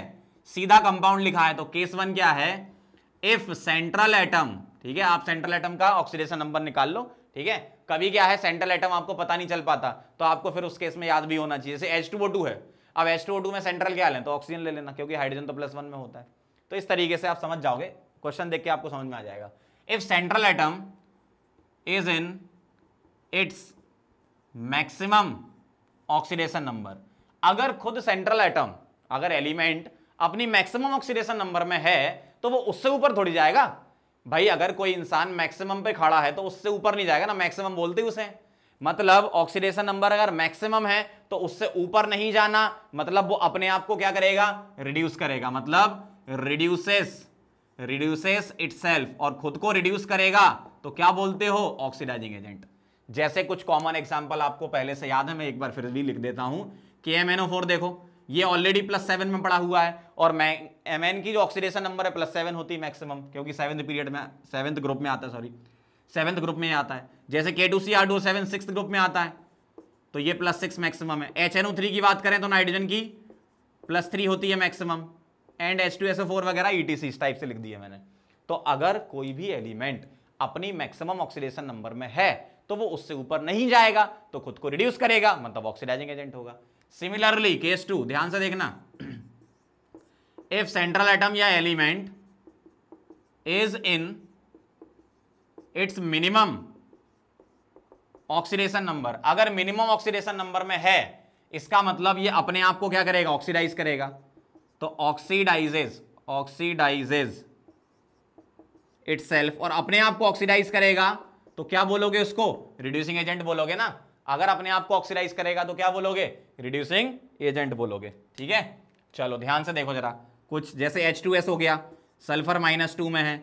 सीधा कंपाउंड लिखा है तो केस वन क्या है इफ सेंट्रल एटम ठीक है आप सेंट्रल एटम का ऑक्सीडेशन नंबर निकाल लो ठीक है कभी क्या है सेंट्रल एटम आपको पता नहीं चल पाता तो आपको फिर उस केस में याद भी होना चाहिए जैसे H2O2 है अब H2O2 में सेंट्रल क्या लें तो ऑक्सीजन ले लेना क्योंकि हाइड्रोजन तो प्लस वन में होता है तो इस तरीके से आप समझ जाओगे क्वेश्चन देख के आपको समझ में आ जाएगा if central atom is in its maximum oxidation number अगर खुद सेंट्रल एटम अगर एलिमेंट अपनी मैक्सिमम ऑक्सीडेशन नंबर में है तो वो उससे ऊपर थोड़ी जाएगा भाई अगर कोई इंसान मैक्सिमम पे खड़ा है तो उससे ऊपर नहीं जाएगा ना मैक्सिमम बोलते उसे मतलब ऑक्सीडेशन नंबर अगर मैक्सिमम है तो उससे ऊपर नहीं जाना मतलब वो अपने आप को क्या करेगा रिड्यूस करेगा मतलब रिड्यूसेस रिड्यूसेस इट और खुद को रिड्यूस करेगा तो क्या बोलते हो ऑक्सीडाइजिंग एजेंट जैसे कुछ कॉमन एग्जाम्पल आपको पहले से याद है मैं एक बार फिर भी लिख देता हूं कि एम देखो ये ऑलरेडी प्लस सेवन में पड़ा हुआ है और मैं एम एन की जो ऑक्सीडेशन नंबर है प्लस सेवन होती है मैक्सिमम क्योंकि सेवन्थ पीरियड में सेवन्थ ग्रुप में आता है सॉरी सेवन्थ ग्रुप में आता है जैसे K two C R two seven six group में आता है तो ये प्लस सिक्स मैक्सिमम है एच एन ओ थ्री की बात करें तो नाइट्रोजन की प्लस थ्री होती है maximum and H two S O four वगैरह ई टी सी इस टाइप से लिख दिया मैंने तो अगर कोई भी एलिमेंट अपनी मैक्सिमम ऑक्सीडेशन नंबर में है तो वो उससे ऊपर नहीं जाएगा तो खुद को रिड्यूस करेगा मतलब ऑक्सीडाइजिंग एजेंट होगा सिमिलरली केस टू ध्यान से देखना इफ सेंट्रल एटम या element is in its minimum oxidation number अगर मिनिमम ऑक्सीडेशन नंबर में है इसका मतलब ये अपने आप को क्या करेगा ऑक्सीडाइज करेगा तो ऑक्सीडाइजेज ऑक्सीडाइजेज इट और अपने आप को ऑक्सीडाइज करेगा तो क्या बोलोगे उसको रिड्यूसिंग एजेंट बोलोगे ना अगर अपने आप को ऑक्सीडाइज करेगा तो क्या बोलोगे रिड्यूसिंग एजेंट बोलोगे ठीक है चलो ध्यान से देखो जरा कुछ जैसे एच टू एस हो गया सल्फर माइनस टू में है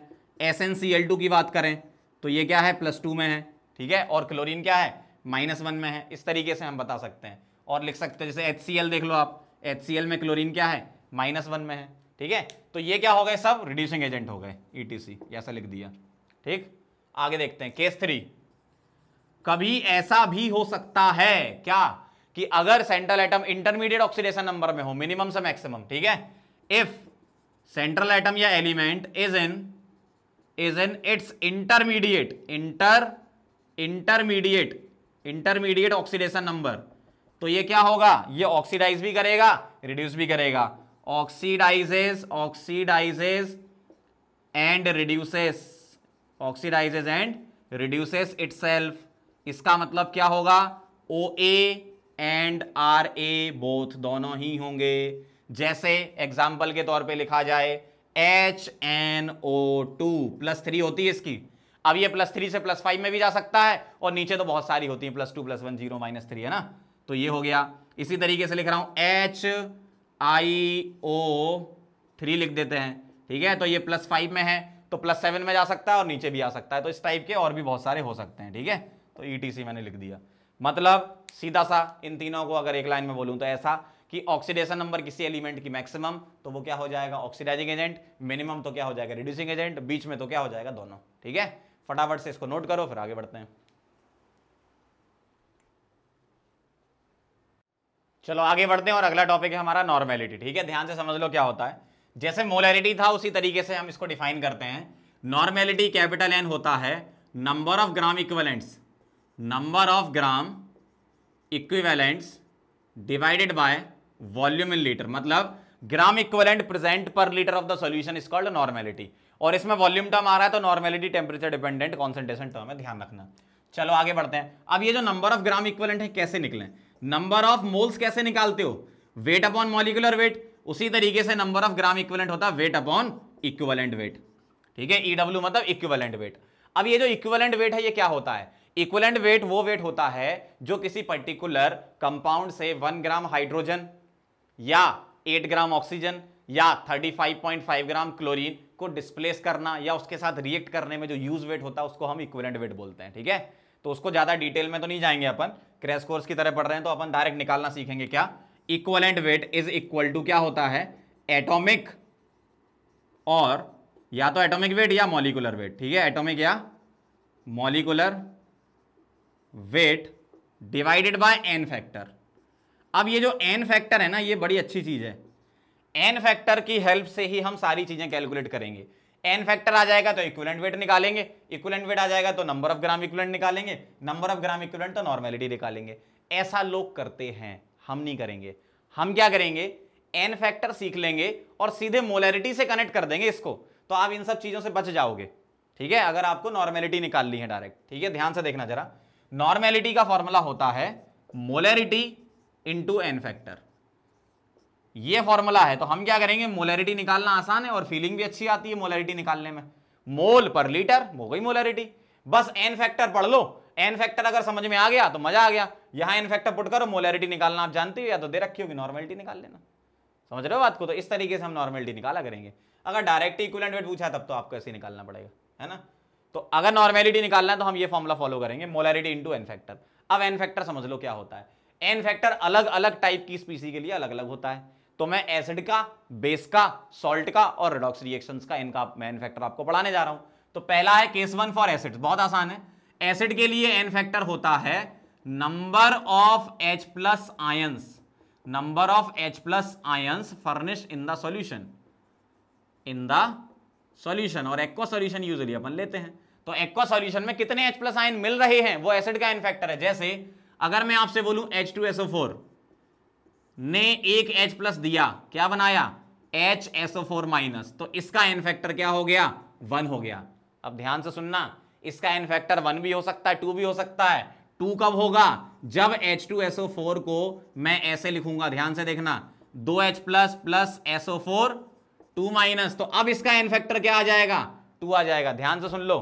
S N C L two की बात करें तो ये क्या है प्लस टू में है ठीक है और क्लोरीन क्या है माइनस वन में है इस तरीके से हम बता सकते हैं और लिख सकते हैं जैसे एच सी एल देख लो आप एच सी एल में क्लोरीन क्या है माइनस वन में है ठीक है तो ये क्या हो गए सब रिड्यूसिंग एजेंट हो गए ईटीसी e ऐसा लिख दिया ठीक आगे देखते हैं केस थ्री कभी ऐसा भी हो सकता है क्या कि अगर central atom intermediate oxidation number में हो मिनिमम से मैक्सिमम ठीक है इफ सेंट्रल एटम या element is in is in its intermediate inter intermediate intermediate oxidation number तो ये क्या होगा ये ऑक्सीडाइज भी करेगा रिड्यूस भी करेगा oxidizes oxidizes and reduces oxidizes and reduces itself इसका मतलब क्या होगा O A and R A both दोनों ही होंगे जैसे एग्जाम्पल के तौर पे लिखा जाए H N O two plus three होती है इसकी अब ये प्लस थ्री से प्लस फाइव में भी जा सकता है और नीचे तो बहुत सारी होती है plus two plus one zero minus three है ना तो ये हो गया इसी तरीके से लिख रहा हूं एच आई ओ थ्री लिख देते हैं ठीक है तो ये प्लस फाइव में है तो प्लस सेवन में जा सकता है और नीचे भी आ सकता है तो इस टाइप के और भी बहुत सारे हो सकते हैं ठीक है तो ई e मैंने लिख दिया मतलब सीधा सा इन तीनों को अगर एक लाइन में बोलूँ तो ऐसा कि ऑक्सीडेशन नंबर किसी एलिमेंट की मैक्सिमम तो वो क्या हो जाएगा ऑक्सीडाइजिंग एजेंट मिनिमम तो क्या हो जाएगा रिड्यूसिंग एजेंट बीच में तो क्या हो जाएगा दोनों ठीक है फटाफट से इसको नोट करो फिर आगे बढ़ते हैं चलो आगे बढ़ते हैं और अगला टॉपिक है हमारा नॉर्मेलिटी ठीक है ध्यान से समझ लो क्या होता है जैसे मोलैरिटी था उसी तरीके से हम इसको डिफाइन करते हैं नॉर्मेलिटी कैपिटल एन होता है number of gram equivalents number of gram equivalents divided by volume in litre मतलब gram equivalent present per litre of the solution is called normality और इसमें वॉल्यूम टर्म आ रहा है तो normality temperature dependent concentration term है ध्यान रखना चलो आगे बढ़ते हैं अब ये जो नंबर ऑफ ग्राम इक्वलेंट है कैसे निकले नंबर ऑफ मोल्स कैसे निकालते हो वेट अपॉन मॉलिकुलर वेट उसी तरीके से नंबर ऑफ ग्राम इक्विवेलेंट होता है वेट अपॉन इक्विवेलेंट वेट ठीक है ईडब्ल्यू e मतलब इक्विवेलेंट वेट अब ये जो इक्विवेलेंट वेट है ये क्या होता है इक्विवेलेंट वेट वो वेट होता है जो किसी पर्टिकुलर कंपाउंड से वन ग्राम हाइड्रोजन या एट ग्राम ऑक्सीजन या thirty five point five gram chlorine को डिस्प्लेस करना या उसके साथ रिएक्ट करने में जो यूज वेट होता है उसको हम इक्विवेलेंट वेट बोलते हैं ठीक है तो उसको ज्यादा डिटेल में तो नहीं जाएंगे अपन क्रैश कोर्स की तरह पढ़ रहे हैं तो अपन डायरेक्ट निकालना सीखेंगे क्या equivalent weight is equal to क्या होता है एटॉमिक और या तो एटॉमिक वेट या मॉलिकुलर वेट ठीक है एटॉमिक या molecular weight divided by N factor अब ये जो एन फैक्टर है ना ये बड़ी अच्छी चीज़ है एन फैक्टर की हेल्प से ही हम सारी चीज़ें कैलकुलेट करेंगे एन फैक्टर आ जाएगा तो इक्वलेंट वेट निकालेंगे इक्वलेंट वेट आ जाएगा तो नंबर ऑफ ग्राम इक्वलेंट निकालेंगे नंबर ऑफ ग्राम इक्वलेंट तो नॉर्मेलिटी निकालेंगे ऐसा लोग करते हैं हम नहीं करेंगे हम क्या करेंगे एन फैक्टर सीख लेंगे और सीधे मोलैरिटी से कनेक्ट कर देंगे इसको तो आप इन सब चीज़ों से बच जाओगे ठीक है अगर आपको नॉर्मेलिटी निकालनी है डायरेक्ट ठीक है ध्यान से देखना जरा नॉर्मेलिटी का फॉर्मूला होता है मोलैरिटी इंटू एन फैक्टर ये फॉर्मूला है तो हम क्या करेंगे मोलरिटी निकालना आसान है और फीलिंग भी अच्छी आती है मोलरिटी निकालने में मोल पर लीटर हो गई मोलरिटी बस एन फैक्टर पढ़ लो एन फैक्टर अगर समझ में आ गया तो मजा आ गया यहां एन फैक्टर पुट करो मोलरिटी निकालना आप जानते हो या तो दे रखी होगी नॉर्मेलिटी निकाल लेना समझ रहे हो बात को तो इस तरीके से हम नॉर्मेलिटी निकाला करेंगे अगर डायरेक्ट इक्वलेंट वेट पूछा तब तो आपको ऐसे निकालना पड़ेगा है ना तो अगर नॉर्मेलिटी निकालना है तो हम ये फॉर्मूला फॉलो करेंगे मोलरिटी इंटू एन फैक्टर अब एन फैक्टर समझ लो क्या होता है एन फैक्टर अलग अलग टाइप की स्पीसी के लिए अलग अलग होता है तो मैं एसिड का बेस का सॉल्ट का और रेडॉक्स रिएक्शन का इनका मैन फैक्टर आपको पढ़ाने जा रहा हूं तो पहला है केस वन फॉर एसिड बहुत आसान है एसिड के लिए एन फैक्टर होता है number of H plus ions number of H plus ions furnish in the solution in the solution और एक्वा सॉल्यूशन यूजली अपन लेते हैं तो एक्वा सॉल्यूशन में कितने एच प्लस आयन मिल रहे हैं वो एसिड का एन फैक्टर है जैसे अगर मैं आपसे बोलूं फोर ने एक एच प्लस दिया क्या बनाया एच एसओ फोर माइनस तो इसका एन फैक्टर क्या हो गया वन हो गया अब ध्यान से सुनना इसका एन फैक्टर वन भी हो सकता है टू भी हो सकता है टू कब होगा जब एच टू एसओ फोर को मैं ऐसे लिखूंगा ध्यान से देखना दो H plus plus SO four two minus तो अब इसका एन फैक्टर क्या आ जाएगा टू आ जाएगा ध्यान से सुन लो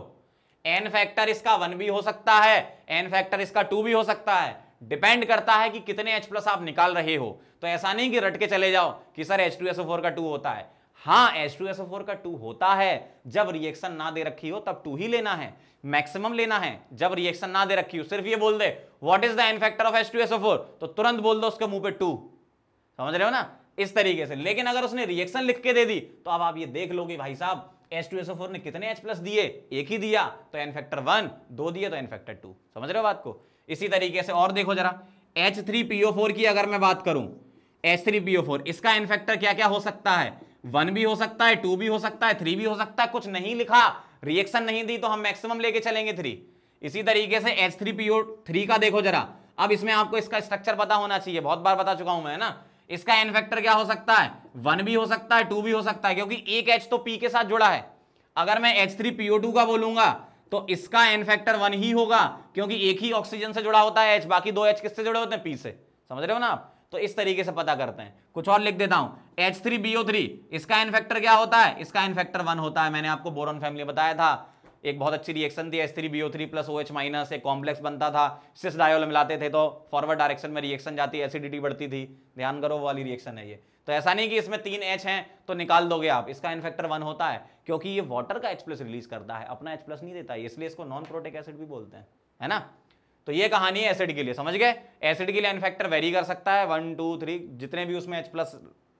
एन फैक्टर इसका वन भी हो सकता है एन फैक्टर इसका टू भी हो सकता है डिपेंड करता है कि कितने H प्लस आप निकाल रहे हो तो ऐसा नहीं कि रट के चले जाओ कि सर H2SO4 का टू होता है हाँ H2SO4 का टू होता है जब रिएक्शन ना दे रखी हो तब टू ही लेना है मैक्सिमम लेना है जब रिएक्शन ना दे रखी हो सिर्फ ये बोल दे what is the N factor of H2SO4 तो तुरंत बोल दो उसके मुंह पे टू समझ रहे हो ना इस तरीके से लेकिन अगर उसने रिएक्शन लिख के दे दी तो अब आप ये देख लोगे भाई साहब H2SO4 ने कितने H दिए एक ही दिया तो एन फैक्टर 1 दो दिए तो एन फैक्टर 2 समझ रहे हो बात को इसी तरीके से और देखो जरा H three P O four की अगर मैं बात करूं H three P O four इसका इनफेक्टर क्या क्या हो सकता है वन भी हो सकता है टू भी हो सकता है थ्री भी हो सकता है कुछ नहीं लिखा रिएक्शन नहीं दी तो हम मैक्सिमम लेके चलेंगे थ्री इसी तरीके से H three P O three का देखो जरा अब इसमें आपको इसका स्ट्रक्चर पता होना चाहिए बहुत बार बता चुका हूं मैं ना इसका इनफेक्टर क्या हो सकता है वन भी हो सकता है टू भी हो सकता है क्योंकि एक एच तो पी के साथ जुड़ा है अगर मैं एच थ्री पीओ टू का बोलूंगा तो इसका एन फैक्टर वन ही होगा क्योंकि एक ही ऑक्सीजन से जुड़ा होता है एच बाकी दो एच किससे जुड़े होते हैं पी से समझ रहे हो ना आप तो इस तरीके से पता करते हैं कुछ और लिख देता हूं एच थ्री बीओ थ्री इसका एन फैक्टर क्या होता है इसका एन फैक्टर वन होता है मैंने आपको बोरन फैमिली बताया था एक बहुत अच्छी रिएक्शन थी H three BO three plus O H minus एक कॉम्प्लेक्स बनता था सिस डायोल मिलाते थे तो फॉरवर्ड डायरेक्शन में रिएक्शन जाती है एसिडिटी बढ़ती थी ध्यान करो वो वाली रिएक्शन है ये तो ऐसा नहीं कि इसमें तीन एच हैं तो निकाल दोगे आप इसका इनफेक्टर वन होता है क्योंकि ये वाटर का एच प्लस रिलीज करता है अपना एच प्लस नहीं देता है इसलिए इसको नॉन प्रोटेक एसिड भी बोलते हैं है ना तो ये कहानी है एसिड के लिए समझ गए एसिड के लिए इनफेक्टर वेरी कर सकता है वन टू थ्री जितने भी उसमें एच प्लस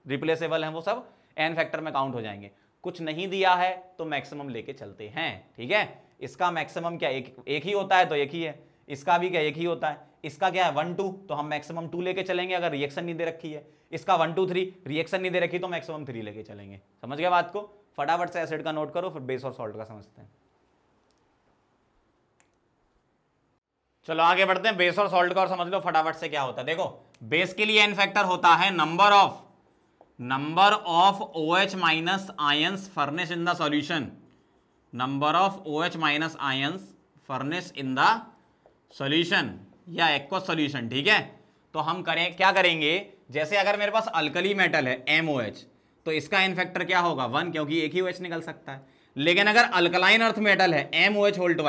रिप्लेसेबल हैं वो सब एन फैक्टर में काउंट हो जाएंगे कुछ नहीं दिया है तो मैक्सिमम लेके चलते हैं ठीक है इसका मैक्सिमम क्या एक एक ही होता है तो एक ही है इसका भी क्या एक ही होता है इसका क्या है वन टू तो हम मैक्सिमम टू लेके चलेंगे अगर रिएक्शन नहीं दे रखी है इसका वन टू थ्री रिएक्शन नहीं दे रखी तो मैक्सिमम थ्री लेके चलेंगे समझ गया बात को फटाफट से एसिड का नोट करो फिर बेस और सॉल्ट का समझते हैं चलो आगे बढ़ते हैं बेस और सॉल्ट का और समझ लो फटाफट से क्या होता है देखो बेस के लिए एन फैक्टर होता है number of number of O H minus ions furnish in the solution number of O H minus ions furnish in the solution या एक्व सॉल्यूशन ठीक है तो हम करें क्या करेंगे जैसे अगर मेरे पास अल्कली मेटल है एम ओ एच तो इसका एन फैक्टर क्या होगा वन क्योंकि एक ही ओ एच निकल सकता है लेकिन अगर अल्कलाइन अर्थ मेटल है एम ओ एच होल्ड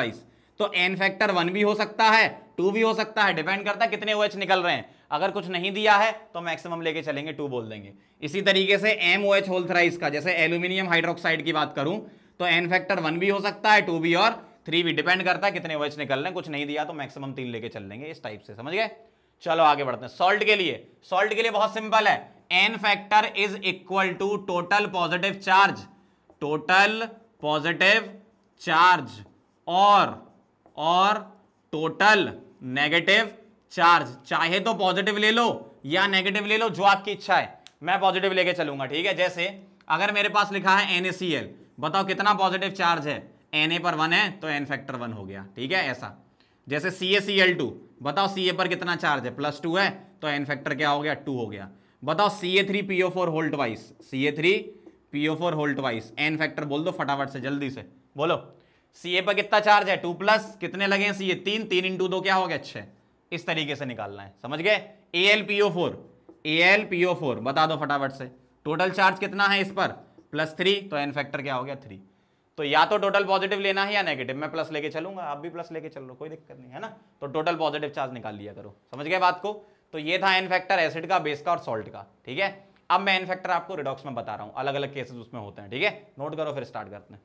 तो एन फैक्टर वन भी हो सकता है टू भी हो सकता है डिपेंड करता है कितने ओ एच निकल रहे हैं अगर कुछ नहीं दिया है तो मैक्सिमम लेके चलेंगे टू बोल देंगे इसी तरीके से एम ओ एच होल्थराइस का जैसे एल्यूमिनियम हाइड्रोक्साइड की बात करूं तो एन फैक्टर वन भी हो सकता है टू भी और थ्री भी डिपेंड करता है कितने ओ एच निकल रहे हैं कुछ नहीं दिया तो मैक्सिमम तीन लेके चल लेंगे इस टाइप से समझ गए चलो आगे बढ़ते हैं सॉल्ट के लिए सॉल्ट के लिए बहुत सिंपल है N factor is equal to total positive charge total positive charge और और टोटल नेगेटिव चार्ज चाहे तो पॉजिटिव ले लो या नेगेटिव ले लो जो आपकी इच्छा है मैं पॉजिटिव लेके चलूंगा ठीक है जैसे अगर मेरे पास लिखा है एन बताओ कितना पॉजिटिव चार्ज है एन पर वन है तो एन फैक्टर वन हो गया ठीक है ऐसा जैसे सी ए सी एल टू बताओ सी ए पर कितना चार्ज है प्लस टू है तो एन फैक्टर क्या हो गया टू हो गया बताओ C A three P O four whole twice C A three P O four whole twice N factor बोल दो फटाफट से जल्दी से बोलो सी ए पर कितना चार्ज है टू प्लस कितने लगे हैं सी ए तीन तीन इंटू दो क्या हो गया छः इस तरीके से निकालना है समझ गए A L P O four A L P O four बता दो फटाफट से टोटल चार्ज कितना है इस पर प्लस थ्री तो एन फैक्टर क्या हो गया थ्री तो या तो टोटल पॉजिटिव लेना है या नेगेटिव मैं प्लस लेके चलूंगा आप भी प्लस लेके चल लो कोई दिक्कत नहीं है ना तो टोटल पॉजिटिव चार्ज निकाल लिया करो समझ गए बात को तो ये था एन फैक्टर एसिड का बेस का और सॉल्ट का ठीक है अब मैं एन फैक्टर आपको रिडॉक्स में बता रहा हूँ अलग अलग केसेस उसमें होते हैं ठीक है नोट करो फिर स्टार्ट करते हैं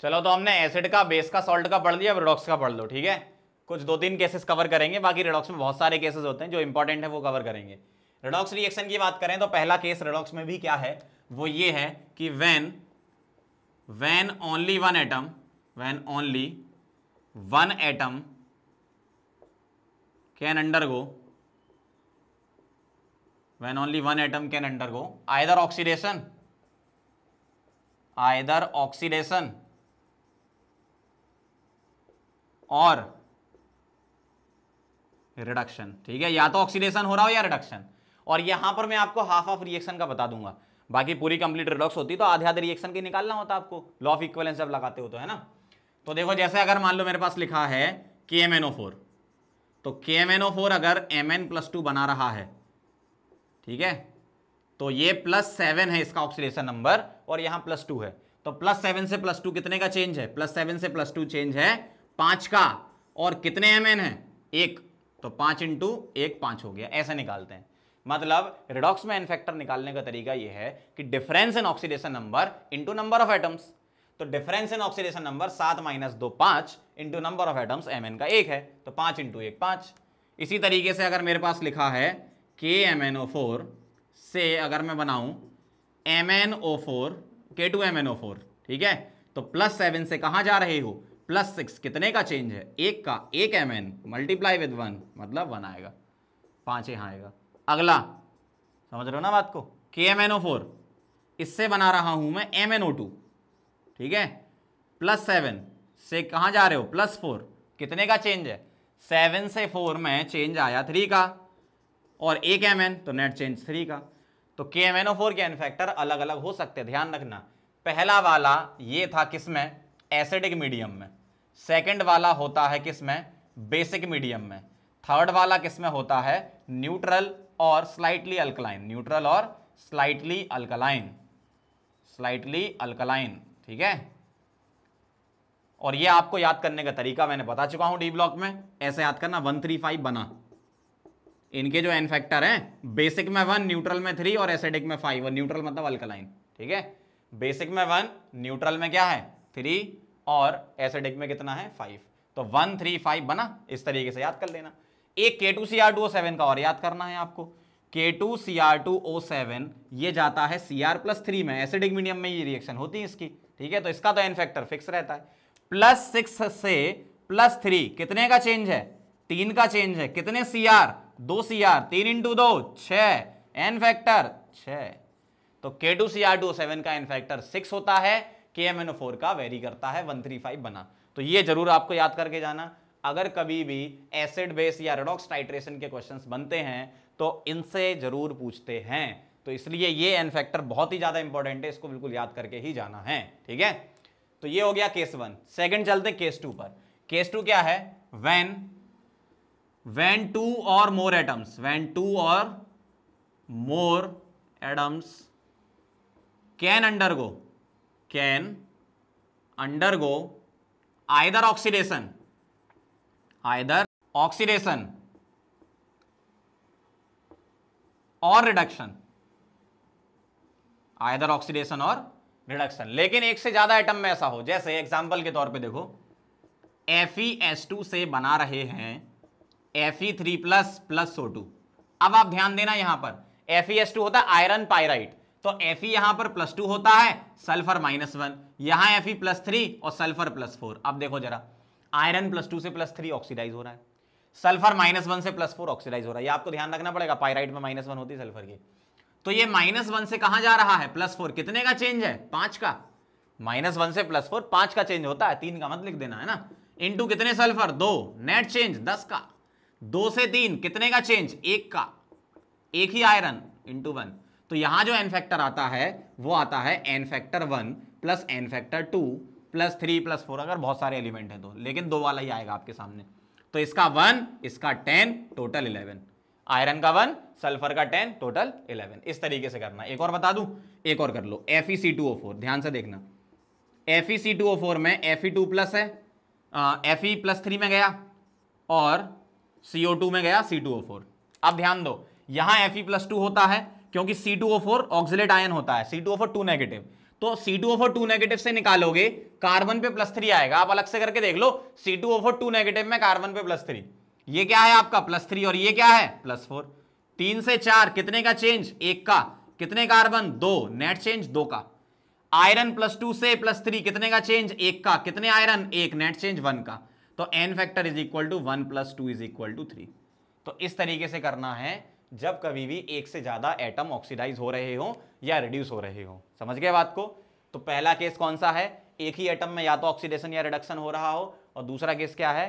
चलो तो हमने एसिड का बेस का सॉल्ट का पढ़ लिया रिडॉक्स का पढ़ लो ठीक है कुछ दो तीन केसेस कवर करेंगे बाकी रिडॉक्स में बहुत सारे केसेस होते हैं जो इंपॉर्टेंट है वो कवर करेंगे रिडॉक्स रिएक्शन की बात करें तो पहला केस रिडॉक्स में भी क्या है वो ये है कि when van only one atom when only one atom can undergo only one atom can undergo either oxidation either oxidation और रिडक्शन ठीक है या तो ऑक्सीडेशन हो रहा हो या रिडक्शन और यहां पर मैं आपको हाफ ऑफ रिएक्शन का बता दूंगा बाकी पूरी कंप्लीट रिडॉक्स होती तो आधे आधे रिएक्शन की निकालना होता आपको लॉ ऑफ इक्वलेंस जब लगाते हो तो है ना तो देखो जैसे अगर मान लो मेरे पास लिखा है K M N O four तो K M N O four अगर एम एन प्लस टू बना रहा है ठीक है तो ये प्लस सेवन है इसका ऑक्सीडेशन नंबर और यहाँ प्लस टू है तो प्लस सेवन से प्लस टू कितने का चेंज है प्लस सेवन से प्लस टू चेंज है पाँच का और कितने एम एन है एक तो पाँच इंटू एक पाँच हो गया ऐसे निकालते हैं मतलब रिडॉक्स में एन फैक्टर निकालने का तरीका यह है कि difference in oxidation number into number of atoms तो डिफरेंस इन ऑक्सीडेशन नंबर सात माइनस दो पांच into number of atoms M N का एक है तो पांच इंटू एक पांच इसी तरीके से अगर मेरे पास लिखा है K M N O four से अगर मैं बनाऊं M N O four K two M N O four ठीक है तो प्लस सेवन से कहाँ जा रहे हो प्लस सिक्स कितने का चेंज है एक का एक M N multiply with one मतलब वन आएगा पाँच यहाँ आएगा अगला समझ रहे हो ना बात को के एम एन ओ फोर इससे बना रहा हूं मैं एम एन ओ टू ठीक है प्लस सेवन से कहाँ जा रहे हो प्लस फोर कितने का चेंज है सेवन से फोर में चेंज आया थ्री का और एक एम एन तो नेट चेंज थ्री का तो K M N O four के एन फैक्टर अलग अलग हो सकते हैं ध्यान रखना पहला वाला ये था किस में एसिडिक मीडियम में सेकेंड वाला होता है किस में बेसिक मीडियम में थर्ड वाला किस में होता है न्यूट्रल और स्लाइटली अल्कलाइन न्यूट्रल और स्लाइटली अल्कलाइन स्लाइटली अल्कलाइन ठीक है और ये आपको याद करने का तरीका मैंने बता चुका हूं डी ब्लॉक में ऐसे याद करना वन थ्री फाइव बना इनके जो एन फैक्टर हैं बेसिक में वन न्यूट्रल में थ्री और एसिडिक में फाइव और न्यूट्रल मतलब अल्कलाइन ठीक है बेसिक में वन न्यूट्रल में क्या है थ्री और एसिडिक में कितना है फाइव तो वन थ्री फाइव बना इस तरीके से याद कर लेना एक K two C R two O seven का और याद करना है आपको K two C R two O seven ये जाता है सी आर प्लस थ्री में एसिडिक मीडियम में ये रिएक्शन होती है इसकी ठीक है तो इसका तो एन फैक्टर फिक्स रहता है प्लस सिक्स से प्लस थ्री कितने का चेंज है तीन का चेंज है कितने सी आर दो सी आर तीन इंटू दो छ एन फैक्टर छ तो K two C R two seven का एन फैक्टर सिक्स होता है K M N O four का वेरी करता है वन थ्री फाइव बना तो ये जरूर आपको याद करके जाना अगर कभी भी एसिड बेस या रेडॉक्स टाइट्रेशन के क्वेश्चन बनते हैं तो इनसे जरूर पूछते हैं तो इसलिए ये एन फैक्टर बहुत ही ज़्यादा इंपॉर्टेंट है इसको बिल्कुल याद करके ही जाना है ठीक है तो ये हो गया केस वन सेकंड चलते केस टू पर केस टू क्या है van van two or more atoms one two or more atoms can undergo can undergo either oxidation either oxidation और रिडक्शन आयदर ऑक्सीडेशन और रिडक्शन लेकिन एक से ज्यादा आइटम में ऐसा हो जैसे एग्जाम्पल के तौर पे देखो टू से बना रहे हैं F three plus plus S O two अब आप ध्यान देना यहां पर टू होता है आयरन पायराइट तो ई यहां पर प्लस टू होता है सल्फर माइनस वन यहां ई प्लस थ्री और सल्फर प्लस फोर अब देखो जरा आयरन प्लस टू से प्लस थ्री ऑक्सीडाइज हो रहा है सल्फर माइनस वन से प्लस फोर ऑक्सीडाइज हो रहा है ये आपको ध्यान रखना पड़ेगा पायराइट में माइनस वन होती है सल्फर की तो ये माइनस वन से कहा जा रहा है प्लस फोर कितने का चेंज है पांच का माइनस वन से प्लस फोर पांच का चेंज होता है तीन का मत लिख देना है ना इंटू कितने सल्फर दो नेट चेंज दस का दो से तीन कितने का चेंज एक का एक ही आयरन इंटू वन तो यहां जो एन फैक्टर आता है वो आता है N factor one plus N factor two plus three plus four अगर बहुत सारे एलिमेंट हैं तो लेकिन दो वाला ही आएगा आपके सामने तो इसका वन इसका टेन टोटल इलेवन आयरन का वन सल्फर का टेन टोटल इलेवन इस तरीके से करना एक और बता दूं एक और कर लो F E C two O four ध्यान से देखना F E C two O four में एफ ई टू प्लस है एफ ई प्लस थ्री में गया और सी ओ टू में गया सी टू ओ फोर अब ध्यान दो यहां एफ ई प्लस टू होता है क्योंकि C two O four oxalate ion होता है C two O four two negative तो C two O two negative से निकालोगे कार्बन पे प्लस थ्री आएगा आप अलग से करके देख लो C two O four two negative में कार्बन पे प्लस थ्री ये क्या है आपका प्लस थ्री और ये क्या है प्लस फोर तीन से चार कितने का चेंज एक का कितने कार्बन दो नेट चेंज दो का आयरन प्लस टू से प्लस थ्री कितने का चेंज एक का कितने आयरन एक नेट चेंज वन का तो N factor is equal to one plus two is equal to three तो इस तरीके से करना है जब कभी भी एक से ज़्यादा एटम ऑक्सीडाइज हो रहे हों या रिड्यूस हो रहे हों समझ गए बात को तो पहला केस कौन सा है एक ही एटम में या तो ऑक्सीडेशन या रिडक्शन हो रहा हो और दूसरा केस क्या है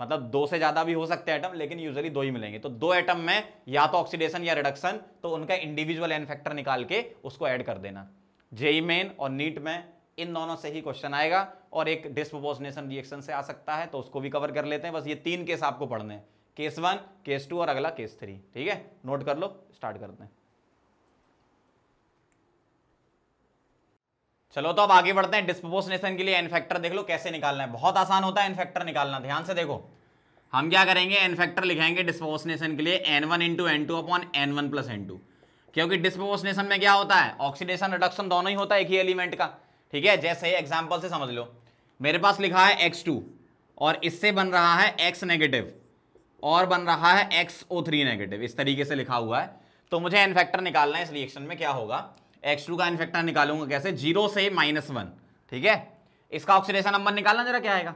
मतलब दो से ज़्यादा भी हो सकते हैं एटम लेकिन यूजली दो ही मिलेंगे तो दो एटम में या तो ऑक्सीडेशन या रिडक्शन तो उनका इंडिविजुअल एन फैक्टर निकाल के उसको ऐड कर देना जेई मेन और नीट में इन दोनों से ही क्वेश्चन आएगा और एक डिस्पोजनेशन रिएक्शन से आ सकता है तो उसको भी कवर कर लेते हैं बस ये तीन केस आपको पढ़ने हैं केस वन केस टू और अगला केस थ्री ठीक है नोट कर लो स्टार्ट करते हैं चलो तो अब आगे बढ़ते हैं डिस्पोसनेशन के लिए एनफेक्टर देख लो कैसे निकालना है बहुत आसान होता है एन निकालना ध्यान से देखो हम क्या करेंगे एन लिखाएंगे के लिए N one into N two upon N one plus N two क्योंकि डिस्पोसनेशन में क्या होता है ऑक्सीडेशन रिडक्शन दोनों ही होता है एक ही एलिमेंट का ठीक है जैसे एग्जाम्पल से समझ लो मेरे पास लिखा है एक्स टू और इससे बन रहा है एक्स नेगेटिव और बन रहा है एक्स ओ थ्री नेगेटिव इस तरीके से लिखा हुआ है तो मुझे एन फैक्टर निकालना है इस रिएक्शन में क्या होगा एक्स टू का एन फैक्टर निकालूंगा कैसे जीरो से माइनस वन ठीक है इसका ऑक्सीडेशन नंबर निकालना जरा क्या आएगा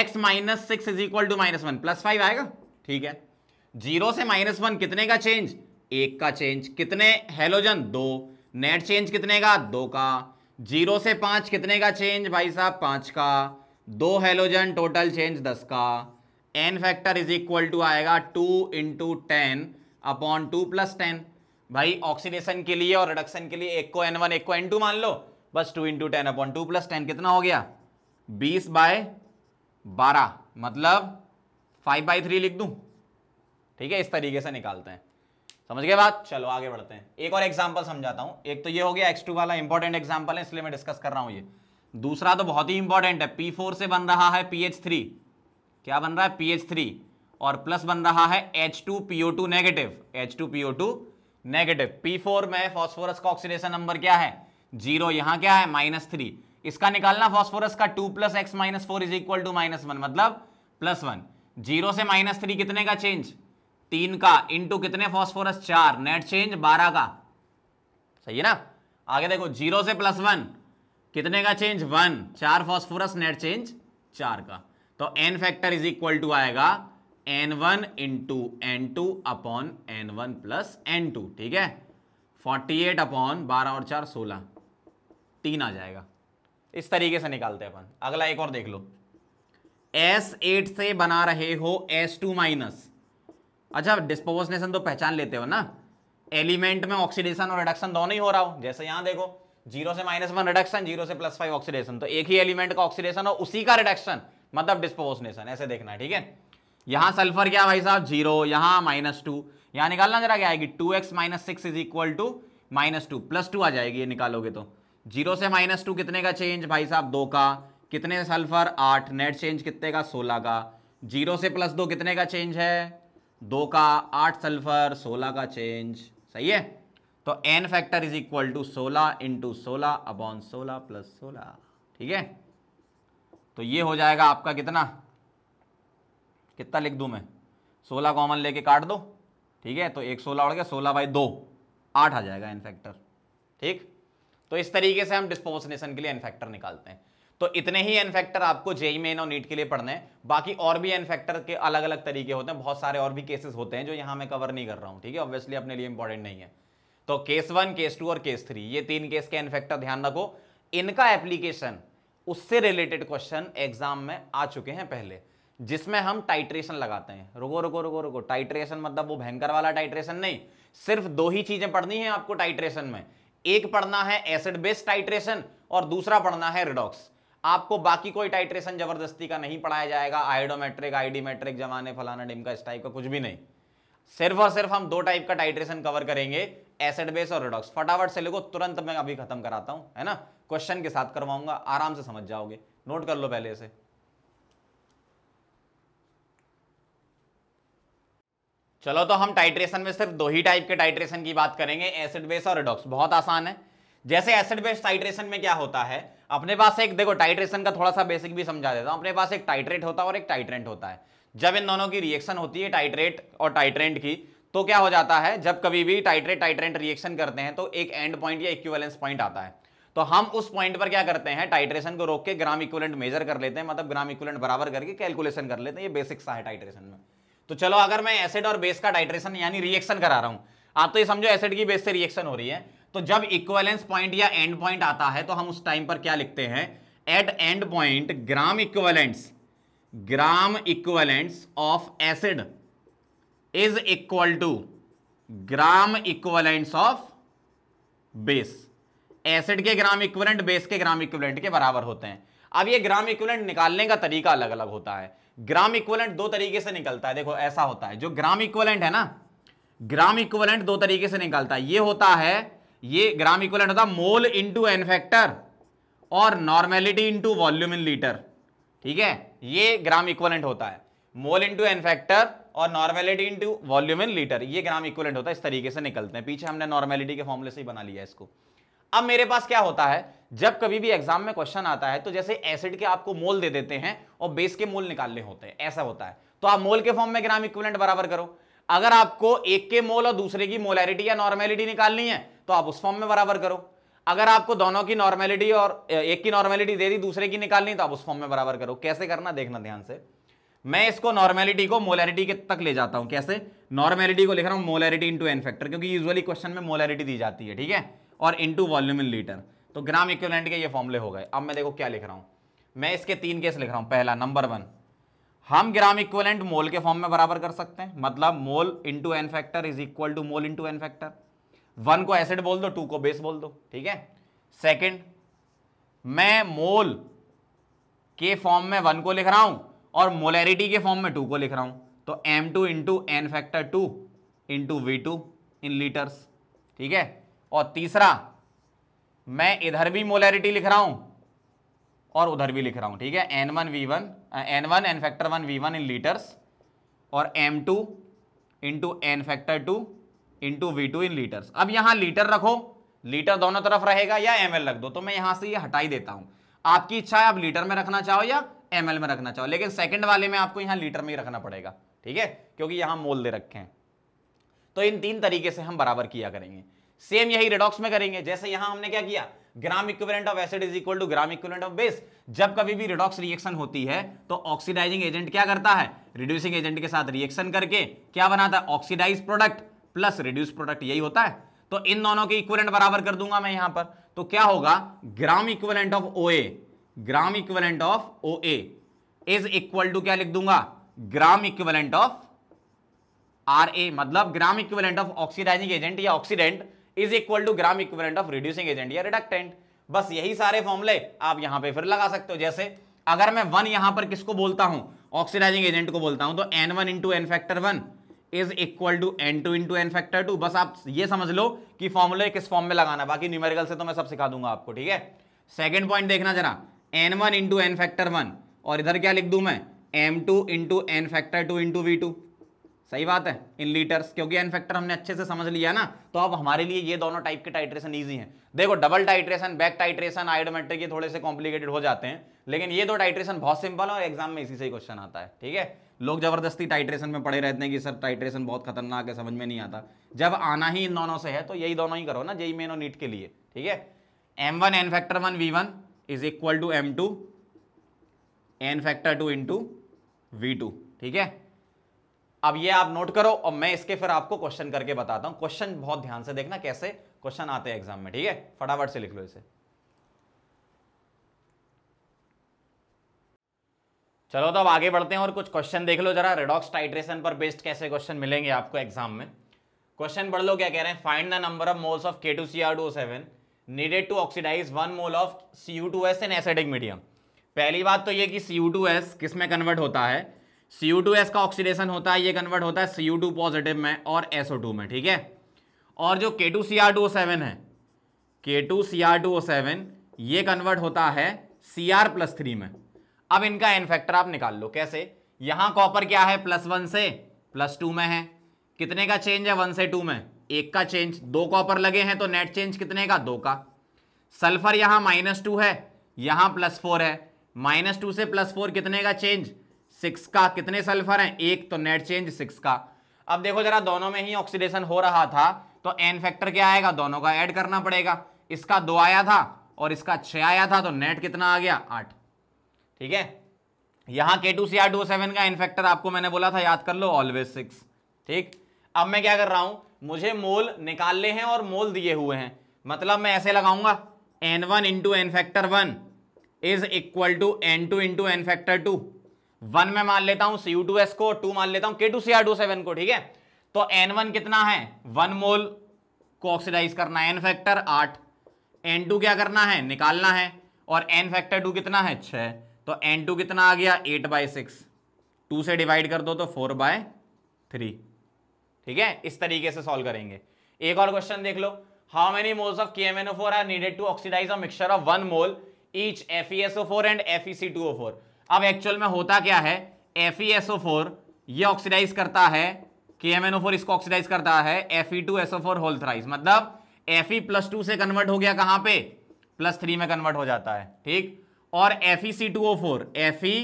x minus six is equal to minus one plus five आएगा ठीक है जीरो से माइनस वन कितने का चेंज एक का चेंज कितने हेलोजन दो नेट चेंज कितने का दो का जीरो से पांच कितने का चेंज भाई साहब पांच का दो हेलोजन टोटल चेंज दस का N factor is equal to आएगा two into ten upon two plus ten भाई ऑक्सीडेशन के लिए और रिडक्शन के लिए एक को एन वन एक को एन टू मान लो बस two into ten upon two plus ten कितना हो गया बीस बाय बारह मतलब फाइव बाई थ्री लिख दूं ठीक है इस तरीके से निकालते हैं समझ गए बात चलो आगे बढ़ते हैं एक और एग्जाम्पल समझाता हूँ एक तो ये हो गया एक्स टू वाला इंपॉर्टेंट एग्जाम्पल है इसलिए मैं डिस्कस कर रहा हूँ ये दूसरा तो बहुत ही इंपॉर्टेंट है पी फोर से बन रहा है पी एच थ्री क्या बन रहा है पी एच थ्री और प्लस बन रहा है H two P O two negative H two P two negative P four में फॉस्फोरस का ऑक्सीडेशन नंबर क्या है जीरो यहां क्या है माइनस थ्री इसका निकालना फॉस्फोरस का two plus x minus four is equal to minus one मतलब प्लस वन जीरो से माइनस थ्री कितने का चेंज तीन का टू कितने फॉस्फोरस चार नेट चेंज बारह का सही है ना आगे देखो जीरो से प्लस वन कितने का चेंज वन चार फॉस्फोरस नेट चेंज चार का तो N factor is equal to आएगा N one into N two upon N one plus N two ठीक है फोर्टी एट अपॉन बारह और चार सोलह तीन आ जाएगा इस तरीके से निकालते हैं अपन अगला एक और देख लो एस एट से बना रहे हो एस टू माइनस अच्छा डिस्पोजनेशन तो पहचान लेते हो ना एलिमेंट में ऑक्सीडेशन और रिडक्शन दोनों ही हो रहा हो जैसे यहां देखो जीरो से माइनस वन रिडक्शन जीरो से प्लस फाइव ऑक्सीडेशन तो एक ही एलिमेंट का ऑक्सीडेशन और उसी का रिडक्शन मतलब डिस्पोजनेशन ऐसे देखना है ठीक है यहाँ सल्फर क्या भाई साहब जीरो यहाँ माइनस टू यहाँ निकालना जरा क्या आएगी two x minus six is equal to minus two plus two आ जाएगी ये निकालोगे तो जीरो से माइनस टू कितने का चेंज भाई साहब दो का कितने सल्फर आठ नेट चेंज कितने का सोलह का जीरो से प्लस दो कितने का चेंज है दो का आठ सल्फर सोलह का चेंज सही है तो N factor is equal to सोलह इंटू सोलह अपॉन सोलह प्लस सोलह ठीक है तो ये हो जाएगा आपका कितना कितना लिख दू मैं सोलह कॉमन लेके काट दो ठीक है तो एक सोलह उड़ गया सोलह बाई दो आठ आ जाएगा एन फैक्टर ठीक तो इस तरीके से हम डिस्पोजनेशन के लिए एन फैक्टर निकालते हैं तो इतने ही एन फैक्टर आपको जेई e मेन और नीट के लिए पढ़ने हैं बाकी और भी एन फैक्टर के अलग अलग तरीके होते हैं बहुत सारे और भी केसेस होते हैं जो यहाँ मैं कवर नहीं कर रहा हूँ ठीक है ऑब्वियसली अपने लिए इंपॉर्टेंट नहीं है तो केस वन केस टू और केस थ्री ये तीन केस के एन फैक्टर ध्यान रखो इनका एप्लीकेशन उससे रिलेटेड क्वेश्चन एग्जाम में आ चुके हैं पहले जिसमें हम टाइट्रेशन लगाते हैं रुको रुको रुको रुको टाइट्रेशन मतलब वो भयंकर वाला टाइट्रेशन नहीं सिर्फ दो ही चीजें पढ़नी है आपको टाइट्रेशन में एक पढ़ना है एसिड बेस्ड टाइट्रेशन और दूसरा पढ़ना है रिडॉक्स आपको बाकी कोई टाइट्रेशन जबरदस्ती का नहीं पढ़ाया जाएगा आयोडोमेट्रिक आईडीमेट्रिक जमाने फलाना डिमका इस टाइप का कुछ भी नहीं सिर्फ और सिर्फ हम दो टाइप का टाइट्रेशन कवर करेंगे एसिड बेस और रिडॉक्स फटाफट से लिखो तुरंत मैं अभी खत्म कराता हूं है ना क्वेश्चन के साथ करवाऊंगा आराम से समझ जाओगे नोट कर लो पहले इसे चलो तो हम टाइट्रेशन में सिर्फ दो ही टाइप के टाइट्रेशन की बात करेंगे एसिड बेस और रिडॉक्स बहुत आसान है जैसे एसिड बेस टाइट्रेशन में क्या होता है अपने पास एक देखो टाइट्रेशन का थोड़ा सा बेसिक भी समझा देता हूं अपने पास एक टाइट्रेट होता है और एक टाइट्रेंट होता है जब इन दोनों की रिएक्शन होती है टाइट्रेट और टाइट्रेंट की तो क्या हो जाता है जब कभी भी टाइट्रेट टाइट्रेंट रिएक्शन करते हैं तो एक एंड पॉइंट या इक्वेलेंस पॉइंट आता है तो हम उस पॉइंट पर क्या करते हैं टाइट्रेशन को रोक के ग्राम इक्वलेंट मेजर कर लेते हैं मतलब ग्राम इक्वलेंट बराबर करके कैलकुलेशन कर लेते हैं ये बेसिक सा है टाइट्रेशन में तो चलो अगर मैं एसिड और बेस का टाइट्रेशन यानी रिएक्शन करा रहा हूं आप तो ये समझो एसिड की बेस से रिएक्शन हो रही है तो जब इक्वलेंस पॉइंट या एंड पॉइंट आता है तो हम उस टाइम पर क्या लिखते हैं at end point gram equivalents gram equivalents of acid is equal to gram equivalents of base acid के ग्राम इक्वलेंट बेस के ग्राम इक्वलेंट के बराबर होते हैं अब ये ग्राम इक्वलेंट निकालने का तरीका अलग अलग होता है ग्राम इक्वलेंट दो तरीके से निकलता है देखो ऐसा होता है जो ग्राम इक्वलेंट है ना ग्राम इक्वलेंट दो तरीके से निकलता है ये होता है ये ग्राम इक्वलेंट होता है मोल इंटू एन फैक्टर और normality into volume in litre ठीक है ये ग्राम इक्वलेंट होता है मोल इंटू एन फैक्टर और normality into volume in litre ये ग्राम इक्वलेंट होता है इस तरीके से निकलते हैं पीछे हमने नॉर्मेलिटी के फॉर्मुले से ही बना लिया इसको अब मेरे पास क्या होता है जब कभी भी एग्जाम में क्वेश्चन आता है तो जैसे एसिड के आपको मोल दे देते हैं और बेस के मोल निकालने होते हैं ऐसा होता है तो आप मोल के फॉर्म में ग्राम इक्विवेलेंट बराबर करो अगर आपको एक के मोल और दूसरे की मोलैरिटी या नॉर्मेलिटी निकालनी है तो आप उस फॉर्म में बराबर करो अगर आपको दोनों की नॉर्मेलिटी और एक की नॉर्मेलिटी दे दी दूसरे की निकालनी तो आप उस फॉर्म में बराबर करो कैसे करना देखना ध्यान से मैं इसको नॉर्मेलिटी को मोलैरिटी के तक ले जाता हूं कैसे नॉर्मेलिटी को लिख रहा हूं मोलैरिटी इंटू एन फैक्टर क्योंकि यूजुअली क्वेश्चन में मोलैरिटी दी जाती है ठीक है और इनटू वॉल्यूम इन लीटर तो ग्राम इक्वलेंट के ये फॉर्मूले हो गए अब मैं देखो क्या लिख रहा हूँ मैं इसके तीन केस लिख रहा हूँ पहला नंबर वन हम ग्राम इक्वलेंट मोल के फॉर्म में बराबर कर सकते हैं मतलब mole into N factor is equal to mole into N factor one को एसिड बोल दो टू को बेस बोल दो ठीक है सेकेंड मैं मोल के फॉर्म में वन को लिख रहा हूं और मोलैरिटी के फॉर्म में टू को लिख रहा हूं तो M two into N factor two into V two in litres ठीक है और तीसरा मैं इधर भी मोलैरिटी लिख रहा हूं और उधर भी लिख रहा हूं ठीक है N one V one N one N factor one V one in litres और M two into N factor two into V two in litres अब यहां लीटर रखो लीटर दोनों तरफ रहेगा या एम रख दो तो मैं यहां से ये यह हटाई देता हूं आपकी इच्छा है आप लीटर में रखना चाहो या एम में रखना चाहो लेकिन सेकंड वाले में आपको यहां लीटर में ही रखना पड़ेगा ठीक है क्योंकि यहां मोल दे रखे हैं तो इन तीन तरीके से हम बराबर किया करेंगे सेम यही रेडॉक्स में करेंगे जैसे यहां हमने क्या किया gram equivalent of acid is equal to gram equivalent of base जब कभी भी रिडॉक्स रिएक्शन होती है तो ऑक्सीडाइजिंग एजेंट क्या करता है रिड्यूसिंग एजेंट के साथ रिएक्शन करके क्या बनाता है oxidise product plus reduce product यही होता है तो इन दोनों के इक्विवेलेंट बराबर कर दूंगा मैं यहां पर तो क्या होगा gram equivalent of O gram equivalent of O is equal to क्या लिख दूंगा gram equivalent of R A मतलब gram equivalent of oxidising agent या oxidant is equal to gram equivalent of reducing agent या रिडक्टेंट बस यही सारे फॉर्मूले आप यहां पे फिर लगा सकते हो जैसे अगर मैं वन यहां पर किसको बोलता हूं ऑक्सीडाइजिंग एजेंट को बोलता हूं तो N one into N factor one is equal to N two into N factor two बस आप ये समझ लो कि फॉर्मूले किस फॉर्म में लगाना है बाकी न्यूमेरिकल से तो मैं सब सिखा दूंगा आपको ठीक है सेकेंड पॉइंट देखना जरा N one into N factor one और इधर क्या लिख दू मैं M two into N factor two into V two सही बात है इन लीटर्स क्योंकि एन फैक्टर हमने अच्छे से समझ लिया ना तो अब हमारे लिए ये दोनों टाइप के टाइट्रेशन ईजी हैं देखो double titration back titration iodometric ये थोड़े से कॉम्प्लिकेटेड हो जाते हैं लेकिन ये दो टाइट्रेशन बहुत सिंपल और एग्जाम में इसी से ही क्वेश्चन आता है ठीक है लोग जबरदस्ती टाइट्रेशन में पड़े रहते हैं कि सर टाइट्रेशन बहुत खतरनाक है समझ में नहीं आता जब आना ही इन दोनों से है तो यही दोनों ही करो ना जेई मेन और नीट के लिए ठीक है M one N factor one V one is equal to M two N factor two two V two ठीक है अब ये आप नोट करो और मैं इसके फिर आपको क्वेश्चन करके बताता हूं क्वेश्चन बहुत ध्यान से देखना कैसे क्वेश्चन आते हैं एग्जाम में ठीक है फटाफट से लिख लो इसे चलो तो अब आगे बढ़ते हैं और कुछ क्वेश्चन देख लो जरा रेडॉक्स टाइट्रेशन पर बेस्ड कैसे क्वेश्चन मिलेंगे आपको एग्जाम में क्वेश्चन पढ़ लो क्या कह रहे हैं find the number of moles of K two C R two seven needed to oxidise one mole of C U two S in acidic medium पहली बात तो ये कि सी यू टू एस किस में कन्वर्ट होता है सी यू टू एस का ऑक्सीडेशन होता है ये कन्वर्ट होता है सी यू टू पॉजिटिव में और एस ओ टू में ठीक है और जो K two C R two O seven है K two C R two O seven ये कन्वर्ट होता है सी आर प्लस थ्री में अब इनका एन फैक्टर आप निकाल लो कैसे यहां कॉपर क्या है प्लस वन से प्लस टू में है कितने का चेंज है वन से टू में एक का चेंज दो कॉपर लगे हैं तो नेट चेंज कितने का दो का सल्फर यहां माइनस टू है यहां प्लस फोर है माइनस टू से प्लस फोर कितने का चेंज सिक्स का कितने सल्फर हैं एक तो नेट चेंज सिक्स का अब देखो जरा दोनों में ही ऑक्सीडेशन हो रहा था तो एन फैक्टर क्या आएगा दोनों का ऐड करना पड़ेगा इसका दो आया था और इसका छः आया था तो नेट कितना आ गया आठ ठीक है यहाँ K two C R two seven का एन फैक्टर आपको मैंने बोला था याद कर लो ऑलवेज सिक्स ठीक अब मैं क्या कर रहा हूँ मुझे मोल निकालने हैं और मोल दिए हुए हैं मतलब मैं ऐसे लगाऊंगा N one into N factor one is equal to N two into N factor two one में मान लेता हूं सीयू टू एस को टू मान लेता हूं K two C R two seven को ठीक है तो एन वन कितना है वन मोल को ऑक्सीडाइज करना है एन फैक्टर आठ एन टू क्या करना है निकालना है और एन फैक्टर टू कितना है छः तो एन टू कितना आ गया एट बाय सिक्स टू से डिवाइड कर दो तो फोर बाय थ्री ठीक है इस तरीके से सॉल्व करेंगे एक और क्वेश्चन देख लो how many moles of K M N O four are needed to oxidise a mixture of one mole each F E S O four and F E C two O four अब actual में होता क्या है F E four यह oxidise करता है K M four इसको oxidise करता है F E two SO four whole मतलब एफ ई प्लस टू से कन्वर्ट हो गया कहाँ पे प्लस थ्री में कन्वर्ट हो जाता है ठीक और F E C two O four F E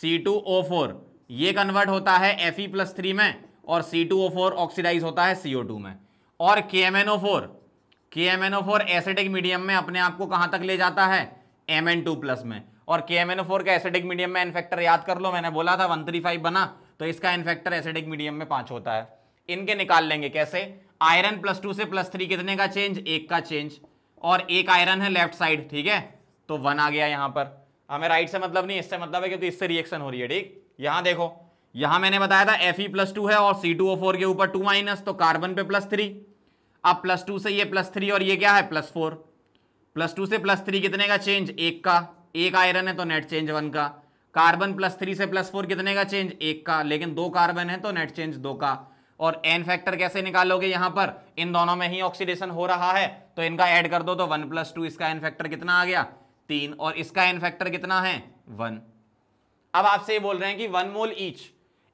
C two O four ये कन्वर्ट होता है एफ ई प्लस थ्री में और C two O four oxidise होता है सी ओ टू में और K M N O four K M N O four acidic medium में अपने आप को कहां तक ले जाता है एम एन टू प्लस में और K M N O four का एसिडिक मीडियम में इनफेक्टर याद कर लो मैंने बोला था वन थ्री फाइव बना तो इसका एनफेक्टर एसिडिक मीडियम में पांच होता है इनके निकाल लेंगे कैसे आयरन प्लस टू से प्लस थ्री कितने का चेंज एक का चेंज और एक आयरन है लेफ्ट साइड ठीक है तो वन आ गया यहां पर हमें राइट से मतलब नहीं इससे मतलब है क्योंकि तो इससे रिएक्शन हो रही है ठीक यहां देखो यहां मैंने बताया था एफ ई प्लस टू है और सी टू ओ फोर के ऊपर टू माइनस तो कार्बन पे प्लस थ्री अब प्लस टू से ये प्लस थ्री और ये क्या है प्लस फोर प्लस टू से प्लस थ्री कितने का चेंज एक का एक आयरन है तो नेट चेंज वन का कार्बन प्लस थ्री से प्लस फोर कितने का चेंज एक का लेकिन दो कार्बन है तो नेट चेंज दो का और एन फैक्टर कैसे निकालोगे यहां पर इन दोनों में ही ऑक्सीडेशन हो रहा है तो इनका ऐड कर दो तो वन प्लस टू इसका एन फैक्टर कितना आ गया तीन और इसका एन फैक्टर कितना है वन अब आपसे ये बोल रहे हैं कि वन मोल ईच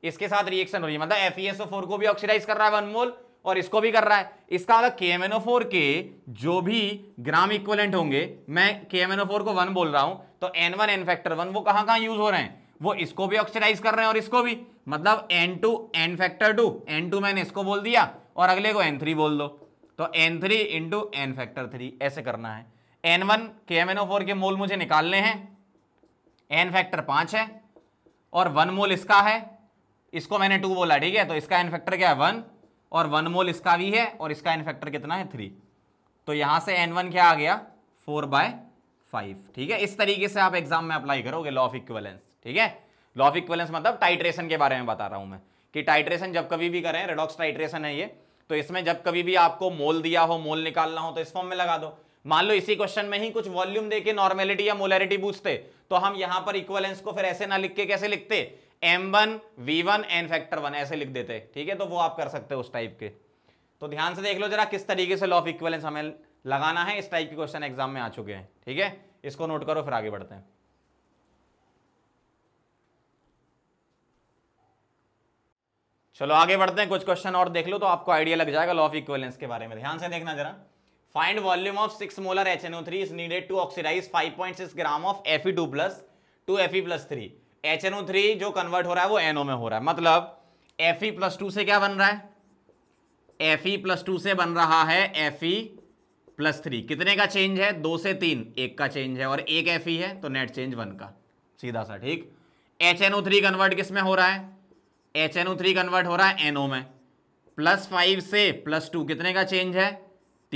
इसके साथ रिएक्शन हो रही है मतलब एफ e को भी ऑक्सीडाइज कर रहा है वन मोल और इसको भी कर रहा है इसका मतलब के के जो भी ग्राम इक्वलेंट होंगे मैं के को वन बोल रहा हूं तो N one N factor one वो कहाँ कहाँ यूज हो रहे हैं वो इसको भी ऑक्सीडाइज कर रहे हैं और इसको भी मतलब n two N factor two N two मैंने इसको बोल दिया और अगले को एन थ्री बोल दो तो n three into N factor three ऐसे करना है N one K M N O four के मोल मुझे निकालने हैं एन फैक्टर पाँच है और वन मोल इसका है इसको मैंने टू बोला ठीक है तो इसका एन फैक्टर क्या है वन और वन मोल इसका भी है और इसका एन फैक्टर कितना है थ्री तो यहाँ से एन वन क्या आ गया फोर बाय फाइव ठीक है इस तरीके से आप एग्जाम में अप्लाई करोगे लॉ ऑफ इक्वलेंस ठीक है लॉ ऑफ इक्वलेंस मतलब टाइट्रेशन के बारे में बता रहा हूं मैं कि टाइट्रेशन जब कभी भी करें रेडॉक्स टाइट्रेशन है ये तो इसमें जब कभी भी आपको मोल दिया हो मोल निकालना हो तो इस फॉर्म में लगा दो मान लो इसी क्वेश्चन में ही कुछ वॉल्यूम देके नॉर्मेलिटी या मोलरिटी पूछते तो हम यहां पर इक्वलेंस को फिर ऐसे ना लिख के कैसे लिखते M one V one N factor one ऐसे लिख देते ठीक है तो वो आप कर सकते हो उस टाइप के तो ध्यान से देख लो जरा किस तरीके से लॉ ऑफ इक्वलेंस हमें लगाना है इस टाइप के क्वेश्चन एग्जाम में आ चुके हैं ठीक है थीके? इसको नोट करो फिर आगे बढ़ते हैं चलो आगे बढ़ते हैं कुछ क्वेश्चन और देख लो तो आपको आइडिया लग जाएगा लॉ ऑफ इक्वलेंस के बारे में ध्यान से देखना जरा find volume of six molar H NO three is needed to oxidise five point six gram of F E two plus two F E plus three H NO three जो convert हो रहा है वो एनओ में हो रहा है मतलब एफ ई प्लस टू से क्या बन रहा है एफ ई प्लस टू से बन रहा है एफ ई प्लस थ्री कितने का चेंज है दो से तीन एक का चेंज है और एक एफ e है तो नेट चेंज वन का सीधा सा ठीक H N O three convert किस में हो रहा है H N O three convert हो रहा है एनओ में प्लस फाइव से प्लस टू कितने का चेंज है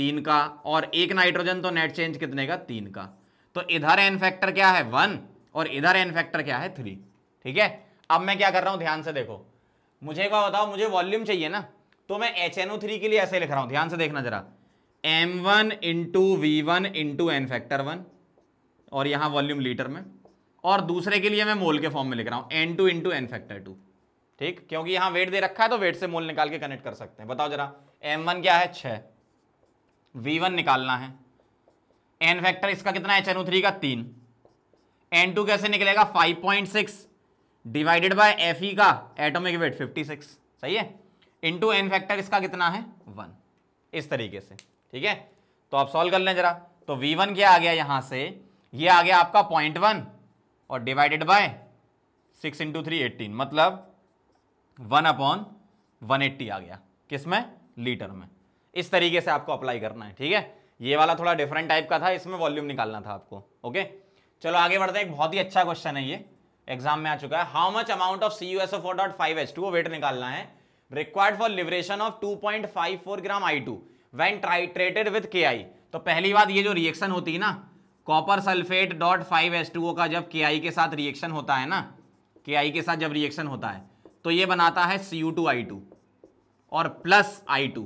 तीन का और एक नाइट्रोजन तो नेट चेंज कितने का तीन का तो इधर एन फैक्टर क्या है वन और इधर एन फैक्टर क्या है थ्री ठीक है अब मैं क्या कर रहा हूँ ध्यान से देखो मुझे क्या बताओ मुझे वॉल्यूम चाहिए ना तो मैं एच एन ओ थ्री के लिए ऐसे लिख रहा हूँ ध्यान से देखना जरा M one into V one into N factor one और यहाँ वॉल्यूम लीटर में और दूसरे के लिए मैं मोल के फॉर्म में लिख रहा हूँ n two into N factor two ठीक क्योंकि यहाँ वेट दे रखा है तो वेट से मोल निकाल के कनेक्ट कर सकते हैं बताओ जरा एम वन क्या है छः वी वन निकालना है एन फैक्टर इसका कितना है एच थ्री का तीन एन टू कैसे निकलेगा five point six divided by F E का एटोमिक वेट फिफ्टी सिक्स सही है इंटू एन फैक्टर इसका कितना है वन इस तरीके से ठीक है तो आप सॉल्व कर लें जरा तो वी वन क्या आ गया यहाँ से ये आ गया आपका पॉइंट वन और divided by six into three eighteen मतलब वन अपॉन वन एट्टी आ गया में लीटर में इस तरीके से आपको अप्लाई करना है ठीक है ये वाला थोड़ा डिफरेंट टाइप का था इसमें वॉल्यूम निकालना था आपको ओके चलो आगे बढ़ते हैं एक बहुत ही अच्छा क्वेश्चन है ये एग्जाम में आ चुका है how much amount of C U S O four dot five H two weight निकालना है required for liberation of two point five four gram I two when titrated with K I तो पहली बात ये जो रिएक्शन होती है ना copper sulphate dot five S two O का जब के आई के साथ रिएक्शन होता है ना के आई के साथ जब रिएक्शन होता है तो ये बनाता है C U two I two और प्लस आई टू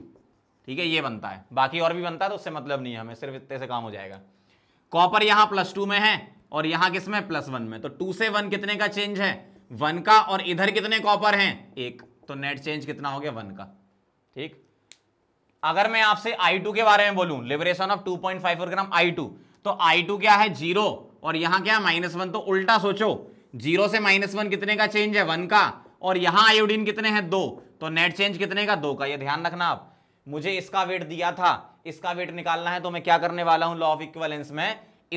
ठीक है ये बनता है बाकी और भी बनता है तो उससे मतलब नहीं है हमें सिर्फ इतने से काम हो जाएगा कॉपर यहाँ प्लस टू में है और यहाँ किस में प्लस वन में तो टू से वन कितने का चेंज है वन का और इधर कितने कॉपर हैं एक तो नेट चेंज कितना हो गया वन का ठीक अगर मैं आपसे आई टू के बारे में बोलूं liberation of two point five gram I two तो आई टू क्या है जीरो और यहां क्या है माइनस वन तो उल्टा सोचो जीरो से माइनस वन कितने का चेंज है वन का और यहां आयोडीन कितने हैं दो तो नेट चेंज कितने का दो का ये ध्यान रखना आप मुझे इसका वेट दिया था इसका वेट निकालना है तो मैं क्या करने वाला हूं लॉ ऑफ इक्वलेंस में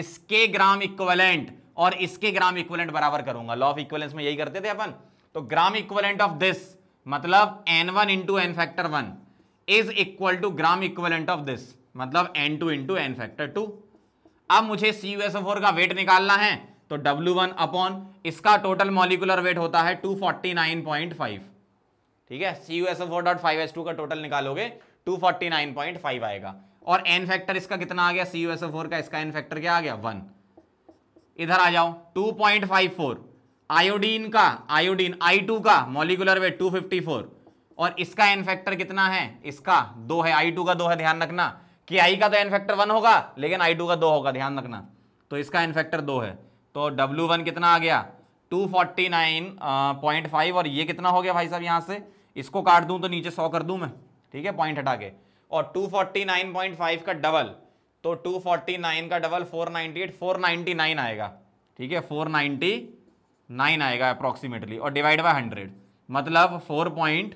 इसके ग्राम इक्वलेंट और इसके ग्राम इक्वलेंट बराबर करूंगा लॉ ऑफ इक्वलेंस में यही करते थे अपन तो ग्राम इक्वलेंट ऑफ दिस मतलब n one into N factor one is equal to gram equivalent of this मतलब n two into N factor two अब मुझे C U S O four का वेट निकालना है तो डब्ल्यू वन अपॉन इसका total molecular weight होता है two forty nine point five ठीक है C U S O four dot five S two का टोटल निकालोगे to forty nine point five आएगा और एन फैक्टर इसका कितना आ गया C U S O four का इसका एन फैक्टर क्या आ गया वन इधर आ जाओ two point five four iodine का आयोडीन आई टू का molecular weight two fifty four और इसका एन फैक्टर कितना है इसका दो है आई टू का दो है ध्यान रखना कि आई का तो एन फैक्टर वन होगा लेकिन आई टू का दो होगा ध्यान रखना तो इसका एन फैक्टर दो है तो डब्ल्यू वन कितना आ गया two forty nine point five और ये कितना हो गया भाई साहब यहाँ से इसको काट दूँ तो नीचे सौ कर दूँ मैं ठीक है पॉइंट हटा के और two forty nine point five का डबल तो टू फोर्टी नाइन का double four ninety eight four ninety nine आएगा ठीक है फोर नाइन्टी नाइन आएगा अप्रॉक्सीमेटली और डिवाइड बाई हंड्रेड मतलब four point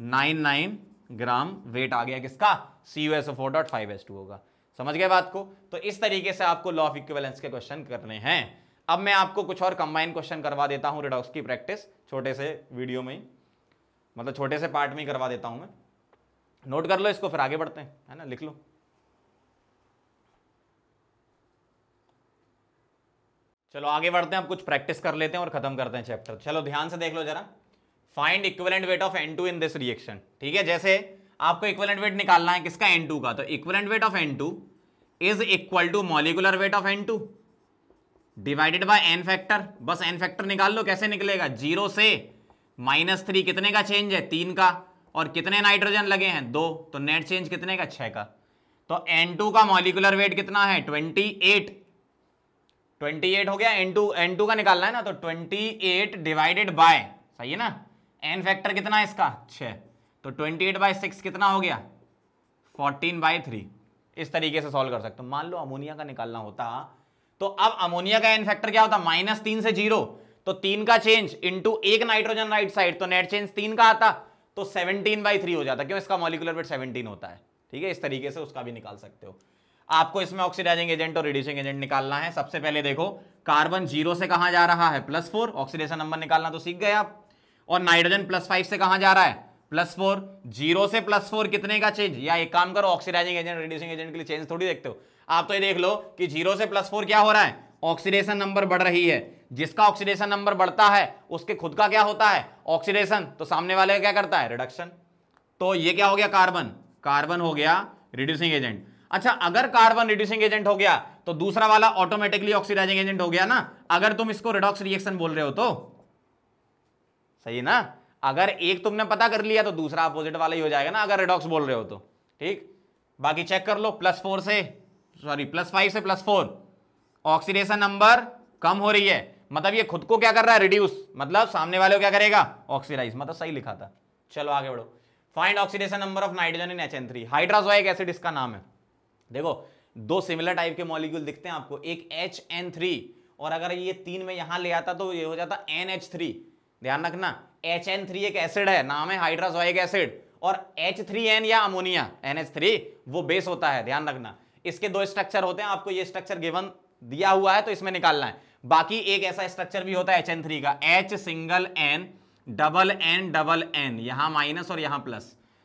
nine nine gram weight आ गया किसका C U S O four dot five S two होगा समझ गए बात को तो इस तरीके से आपको लॉ ऑफ इक्विवेलेंस के क्वेश्चन करने हैं अब मैं आपको कुछ और कंबाइन क्वेश्चन करवा देता हूं रिडॉक्स की प्रैक्टिस छोटे से वीडियो में ही मतलब छोटे से पार्ट में ही करवा देता हूं मैं नोट कर लो इसको फिर आगे बढ़ते हैं है ना लिख लो चलो आगे बढ़ते हैं अब कुछ प्रैक्टिस कर लेते हैं और खत्म करते हैं चैप्टर चलो ध्यान से देख लो जरा find equivalent weight of N two in this reaction ठीक है जैसे आपको इक्वलेंट वेट निकालना है किसका एन टू का तो equivalent weight of N two is equal to molecular weight of N two divided by N factor बस एन फैक्टर निकाल लो कैसे निकलेगा जीरो से माइनस थ्री कितने का चेंज है तीन का और कितने नाइट्रोजन लगे हैं दो तो नेट चेंज कितने का छः का तो एन टू का मॉलिकुलर वेट कितना है ट्वेंटी एट ट्वेंटी एट हो गया एन टू एन टू का निकालना है ना तो ट्वेंटी एट डिवाइडेड बाय सही है ना एन फैक्टर कितना है इसका छः तो ट्वेंटी एट बाई सिक्स कितना हो गया फोर्टीन बाई थ्री इस तरीके से सॉल्व कर सकते हो मान लो अमोनिया का निकालना होता तो अब अमोनिया का एन फैक्टर क्या होता माइनस तीन से जीरो तो तीन का चेंज इंटू एक नाइट्रोजन राइट साइड तो नेट चेंज तीन का आता तो सेवनटीन बाई थ्री हो जाता क्यों इसका मॉलिकुलर वेट सेवनटीन होता है ठीक है इस तरीके से उसका भी निकाल सकते हो आपको इसमें ऑक्सीडाइजिंग एजेंट और रिड्यूसिंग एजेंट निकालना है सबसे पहले देखो कार्बन जीरो से कहा जा रहा है प्लस फोर ऑक्सीडेशन नंबर निकालना तो सीख गए आप और नाइट्रोजन प्लस फाइव से कहां जा रहा है प्लस फोर जीरो से प्लस फोर कितने का चेंज या एक काम करो ऑक्सीडाइजिंग एजेंट रिड्यूसिंग एजेंट के लिए चेंज थोड़ी देखते हो आप तो ये देख लो कि जीरो से प्लस फोर क्या हो रहा है ऑक्सीडेशन नंबर बढ़ रही है जिसका ऑक्सीडेशन नंबर बढ़ता है उसके खुद का क्या होता है ऑक्सीडेशन तो सामने वाले का क्या करता है रिडक्शन तो ये क्या हो गया कार्बन कार्बन हो गया रिड्यूसिंग एजेंट अच्छा अगर कार्बन रिड्यूसिंग एजेंट हो गया तो दूसरा वाला ऑटोमेटिकली ऑक्सीडाइजिंग एजेंट हो गया ना अगर तुम इसको रिडॉक्स रिएक्शन बोल रहे हो तो सही ना अगर एक तुमने पता कर लिया तो दूसरा अपोजिट वाला ही हो जाएगा ना अगर रेडॉक्स बोल रहे हो तो ठीक बाकी चेक कर लो प्लस फोर से सॉरी प्लस फाइव से प्लस फोर ऑक्सीडेशन नंबर कम हो रही है मतलब ये खुद को क्या कर रहा है रिड्यूस मतलब सामने वाले को क्या करेगा ऑक्सीडाइज मतलब सही लिखा था चलो आगे बढ़ो find oxidation number of nitrogen in H N three hydrazoic acid इसका नाम है देखो दो सिमिलर टाइप के मॉलिक्यूल दिखते हैं आपको एक एच एन थ्री और अगर ये तीन में यहां ले आता तो ये हो जाता एन एच थ्री ध्यान रखना एच एन थ्री एक एसिड है नाम है हाइड्रोजोइक एसिड और एच थ्री एन या अमोनिया एन एच थ्री वो बेस होता है ध्यान रखना इसके दो स्ट्रक्चर होते हैं आपको ये स्ट्रक्चर गिवन दिया हुआ है तो इसमें निकालना है बाकी एक ऐसा स्ट्रक्चर भी होता है एच एन थ्री का H single N double N double N यहां माइनस और यहां प्लस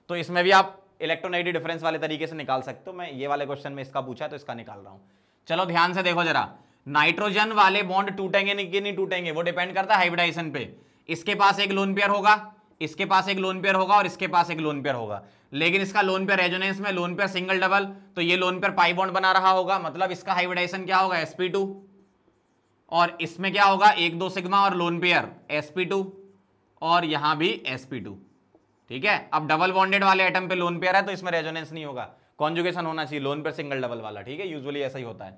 तो इसमें भी आप इलेक्ट्रोनेगेटिव डिफरेंस वाले तरीके से निकाल सकते हो मैं ये वाले क्वेश्चन में इसका पूछा तो इसका निकाल रहा हूं चलो ध्यान से देखो जरा नाइट्रोजन वाले बॉन्ड टूटेंगे नहीं कि नहीं टूटेंगे वो डिपेंड करता है हाइब्रिडाइजेशन पे इसके पास एक लोन पेयर होगा इसके पास एक लोन पेयर होगा और इसके पास एक लोन पेयर होगा लेकिन इसका लोन पेयर रेजोनेंस में लोन पेयर सिंगल डबल तो ये लोन पेयर पाई बॉन्ड बना रहा होगा मतलब इसका हाइब्रिडाइजेशन क्या होगा sp2 और इसमें क्या होगा एक दो सिग्मा और लोन पेयर sp2 और यहां भी sp2 ठीक है अब डबल बॉन्डेड वाले एटम पे लोन पेयर है तो इसमें रेजोनेंस नहीं होगा कॉन्जुगेशन होना चाहिए लोन पेयर सिंगल डबल वाला ठीक है यूजुअली ऐसा ही होता है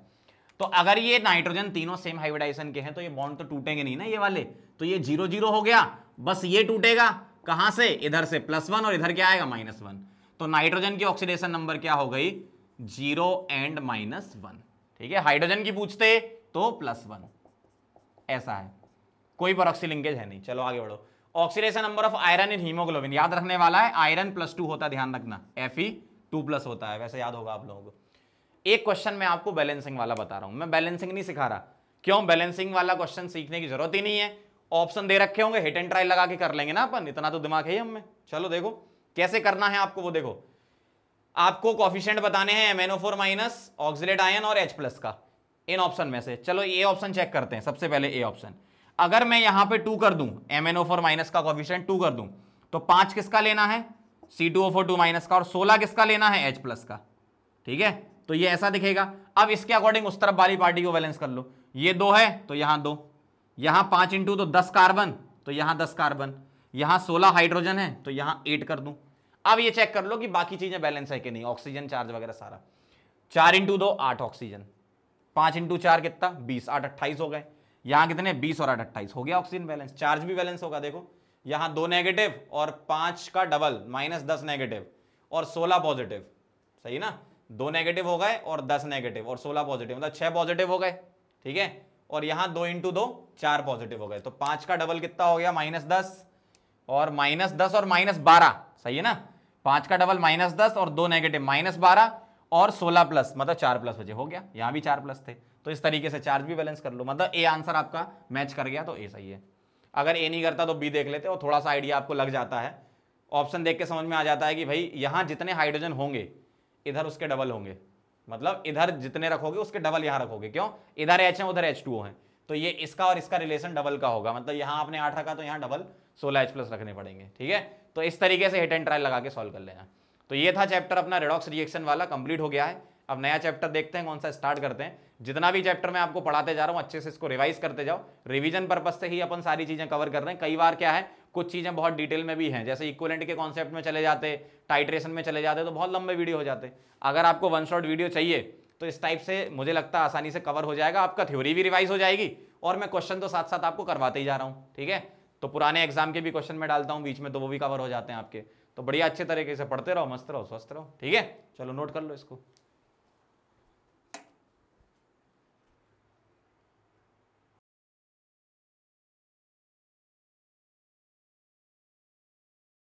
तो अगर ये नाइट्रोजन तीनों सेम हाइब्रिडाइजेशन के हैं तो ये बॉन्ड तो टूटेंगे नहीं ना ये वाले तो ये जीरो जीरो हो गया बस ये टूटेगा कहां से इधर से प्लस वन और इधर क्या आएगा माइनस वन तो नाइट्रोजन की ऑक्सीडेशन नंबर क्या हो गई जीरो एंड माइनस वन ठीक है हाइड्रोजन की पूछते तो प्लस वन ऐसा है कोई परऑक्सी लिंकेज है नहीं चलो आगे बढ़ो oxidation number of iron in haemoglobin याद रखने वाला है आयरन प्लस टू होता है ध्यान रखना एफ टू प्लस होता है वैसे याद होगा आप लोगों को एक क्वेश्चन मैं आपको बैलेंसिंग वाला बता रहा हूं मैं बैलेंसिंग नहीं सिखा रहा क्यों बैलेंसिंग वाला क्वेश्चन सीखने की जरूरत ही नहीं है ऑप्शन दे रखे होंगे हिट एंड ट्राई लगा के कर लेंगे ना अपन इतना तो दिमाग है हमें चलो देखो कैसे करना है आपको वो देखो आपको कॉफिशेंट बताने हैं M N O four minus oxalate ion और एच प्लस का इन ऑप्शन में से चलो ए ऑप्शन चेक करते हैं सबसे पहले ए ऑप्शन अगर मैं यहां पे टू कर दूं M N O four minus का कॉफिशेंट टू कर दूं तो पांच किसका लेना है C two O four two minus का और सोलह किसका लेना है एच प्लस का ठीक है तो ये ऐसा दिखेगा अब इसके अकॉर्डिंग उस तरफ वाली पार्टी को बैलेंस कर लो ये दो है तो यहां दो यहां पांच इंटू तो दस कार्बन तो यहां दस कार्बन यहां सोलह हाइड्रोजन है तो यहां एट कर दू अब ये चेक कर लो कि बाकी चीज़ें बैलेंस है कि नहीं ऑक्सीजन चार्ज वगैरह सारा चार इंटू दो आठ ऑक्सीजन पांच इंटू चार कितना बीस आठ अट्ठाईस हो गए यहां कितने बीस और आठ अट्ठाईस हो गया ऑक्सीजन बैलेंस चार्ज भी बैलेंस होगा देखो यहां दो नेगेटिव और पांच का डबल माइनस दस नेगेटिव और सोलह पॉजिटिव सही ना दो नेगेटिव हो गए और दस नेगेटिव और सोलह पॉजिटिव मतलब छह पॉजिटिव हो गए ठीक है और यहां दो इंटू दो चार पॉजिटिव हो गए तो पांच का डबल कितना हो गया माइनस दस और माइनस दस और माइनस बारह सही है ना पांच का डबल माइनस दस और दो नेगेटिव माइनस बारह और सोलह प्लस मतलब चार प्लस बजे हो गया यहां भी चार प्लस थे तो इस तरीके से चार्ज भी बैलेंस कर लो मतलब ए आंसर आपका मैच कर गया तो ए सही है अगर ए नहीं करता तो बी देख लेते और थोड़ा सा आइडिया आपको लग जाता है ऑप्शन देख के समझ में आ जाता है कि भाई यहां जितने हाइड्रोजन होंगे इधर उसके डबल होंगे मतलब इधर जितने रखोगे उसके डबल यहाँ रखोगे क्यों इधर एच है उधर एच टू है तो ये इसका और इसका रिलेशन डबल का होगा मतलब यहाँ आपने आठ रखा तो यहाँ डबल सोलह एच प्लस रखने पड़ेंगे ठीक है तो इस तरीके से हिट एंड ट्रायल लगा के सॉल्व कर लेना तो ये था चैप्टर अपना रेडॉक्स रिएक्शन वाला कंप्लीट हो गया है अब नया चैप्टर देखते हैं कौन सा स्टार्ट करते हैं जितना भी चैप्टर मैं आपको पढ़ाते जा रहा हूँ अच्छे से इसको रिवाइज करते जाओ रिविजन पर्पज से ही अपन सारी चीज़ें कवर कर रहे हैं कई बार क्या है कुछ चीज़ें बहुत डिटेल में भी हैं जैसे इक्वलेंट के कॉन्सेप्ट में चले जाते टाइट्रेशन में चले जाते तो बहुत लंबे वीडियो हो जाते अगर आपको वन शॉट वीडियो चाहिए तो इस टाइप से मुझे लगता है आसानी से कवर हो जाएगा आपका थ्योरी भी रिवाइज हो जाएगी और मैं क्वेश्चन तो साथ साथ आपको करवाते ही जा रहा हूँ ठीक है तो पुराने एग्जाम के भी क्वेश्चन में डालता हूँ बीच में तो वो भी कवर हो जाते हैं आपके तो बढ़िया अच्छे तरीके से पढ़ते रहो मस्त रहो स्वस्थ रहो ठीक है चलो नोट कर लो इसको